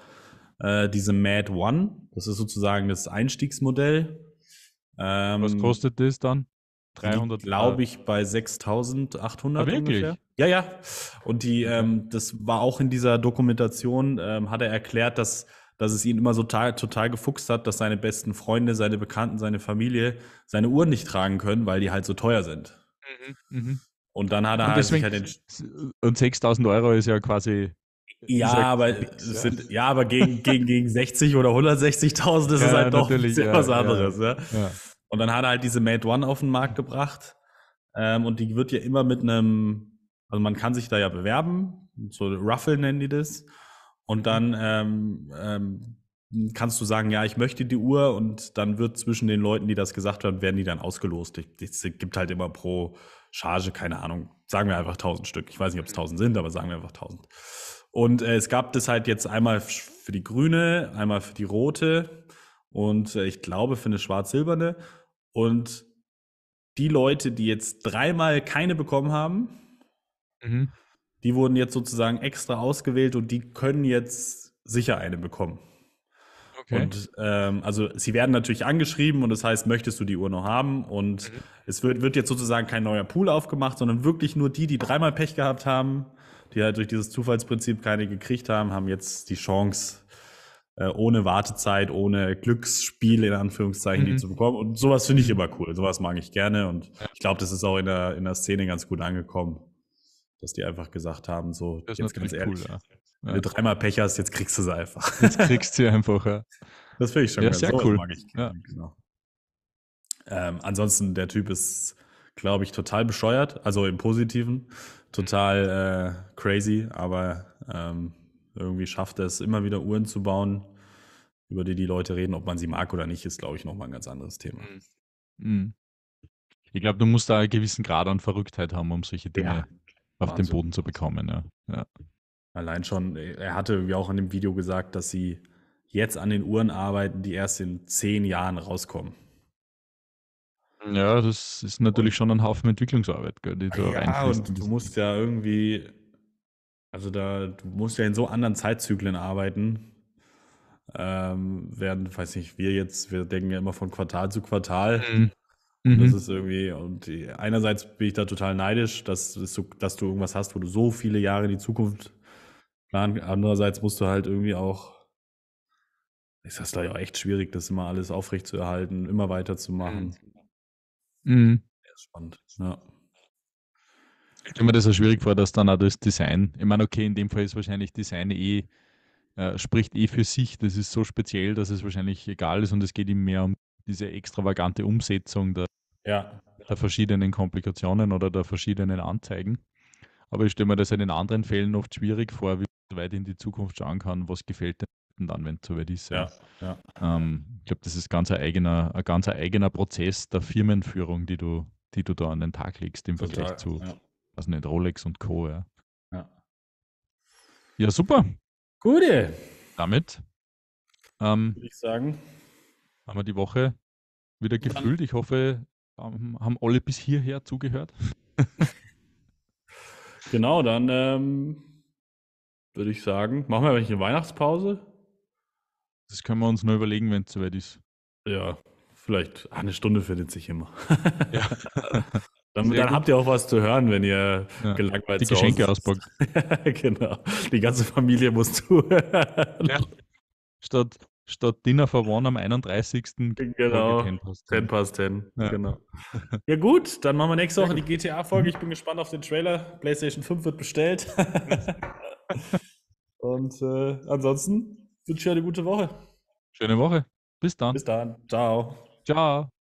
äh, diese Mad One. Das ist sozusagen das Einstiegsmodell. Ähm, Was kostet das dann? 300 glaube äh, ich bei 6800 ah, wirklich? ungefähr. Ja, ja. Und die ähm, das war auch in dieser Dokumentation ähm, hat er erklärt, dass dass es ihn immer so total, total gefuchst hat, dass seine besten Freunde, seine Bekannten, seine Familie seine Uhren nicht tragen können, weil die halt so teuer sind. Mhm, mh. Und dann hat er und halt deswegen, halt den. Und 6000 Euro ist ja quasi ja, aber Klicks, sind, ja. ja. aber gegen, gegen, gegen 60 oder 160.000 ist ja, es halt doch ja, was anderes. Ja. Und dann hat er halt diese Mate One auf den Markt gebracht. Ähm, und die wird ja immer mit einem, also man kann sich da ja bewerben, so Ruffle nennen die das. Und dann ähm, ähm, kannst du sagen, ja, ich möchte die Uhr und dann wird zwischen den Leuten, die das gesagt haben, werden die dann ausgelost. Es gibt halt immer pro Charge, keine Ahnung, sagen wir einfach 1000 Stück. Ich weiß nicht, ob es 1000 sind, aber sagen wir einfach 1000. Und äh, es gab das halt jetzt einmal für die grüne, einmal für die rote und äh, ich glaube für eine schwarz-silberne. Und die Leute, die jetzt dreimal keine bekommen haben, mhm. die wurden jetzt sozusagen extra ausgewählt und die können jetzt sicher eine bekommen. Okay. Und ähm, also sie werden natürlich angeschrieben und das heißt, möchtest du die Uhr noch haben? Und mhm. es wird, wird jetzt sozusagen kein neuer Pool aufgemacht, sondern wirklich nur die, die dreimal Pech gehabt haben, die halt durch dieses Zufallsprinzip keine gekriegt haben, haben jetzt die Chance, äh, ohne Wartezeit, ohne Glücksspiel in Anführungszeichen, mhm. die zu bekommen. Und sowas finde ich immer cool. Sowas mag ich gerne. Und ich glaube, das ist auch in der, in der Szene ganz gut angekommen, dass die einfach gesagt haben, so, das jetzt ganz ehrlich, cool, ja. wenn du dreimal Pech hast, jetzt kriegst du sie einfach. Jetzt kriegst du sie einfach, ja. Das finde ich schon ja, ganz sehr cool. Mag ich gerne, ja. genau. Ähm, ansonsten, der Typ ist, glaube ich, total bescheuert, also im Positiven total äh, crazy, aber ähm, irgendwie schafft er es immer wieder Uhren zu bauen, über die die Leute reden. Ob man sie mag oder nicht, ist, glaube ich, nochmal ein ganz anderes Thema. Mhm. Mhm. Ich glaube, du musst da einen gewissen Grad an Verrücktheit haben, um solche Dinge ja. auf Wahnsinn. den Boden zu bekommen. Ja. ja. Allein schon, er hatte irgendwie auch in dem Video gesagt, dass sie jetzt an den Uhren arbeiten, die erst in zehn Jahren rauskommen. Ja, das ist natürlich schon ein Haufen Entwicklungsarbeit, gell, die da ja, Und du musst ja irgendwie, also da, du musst ja in so anderen Zeitzyklen arbeiten. Ähm, während, weiß nicht, wir jetzt, wir denken ja immer von Quartal zu Quartal. Mhm. Und das mhm. ist irgendwie, und einerseits bin ich da total neidisch, dass, dass du irgendwas hast, wo du so viele Jahre in die Zukunft planen. Andererseits musst du halt irgendwie auch, ist das da ja echt schwierig, das immer alles aufrecht zu erhalten, immer weiterzumachen. Mhm. Mhm. Ja, spannend. Ja. Ich stelle mir das auch schwierig vor, dass dann auch das Design, ich meine, okay, in dem Fall ist wahrscheinlich Design eh, äh, spricht eh für sich, das ist so speziell, dass es wahrscheinlich egal ist und es geht ihm mehr um diese extravagante Umsetzung der, ja. der verschiedenen Komplikationen oder der verschiedenen Anzeigen. Aber ich stelle mir das halt in anderen Fällen oft schwierig vor, wie weit in die Zukunft schauen kann, was gefällt denn Seiten dann, wenn es soweit ist. Ja, ja. Ähm, ich glaube, das ist ganz ein eigener, ein ganz eigener Prozess der Firmenführung, die du, die du da an den Tag legst im Total, Vergleich zu ja. also nicht, Rolex und Co. Ja. ja. ja super. Gute. Damit ähm, würde ich sagen, haben wir die Woche wieder gefüllt. Ich hoffe, ähm, haben alle bis hierher zugehört. genau, dann ähm, würde ich sagen, machen wir eine Weihnachtspause. Das können wir uns nur überlegen, wenn es soweit ist. Ja, vielleicht eine Stunde findet sich immer. ja. Dann, dann habt ihr auch was zu hören, wenn ihr ja. gelangweilt seid. Die Geschenke auspackt. genau. Die ganze Familie muss zuhören. Ja. Statt, statt Dinner for One am 31. Genau. 10 past 10. 10, 10. Ja. Genau. ja, gut, dann machen wir nächste Woche die GTA-Folge. Ich bin gespannt auf den Trailer. PlayStation 5 wird bestellt. Und äh, ansonsten wünsche dir eine gute Woche. Schöne Woche. Bis dann. Bis dann. Ciao. Ciao.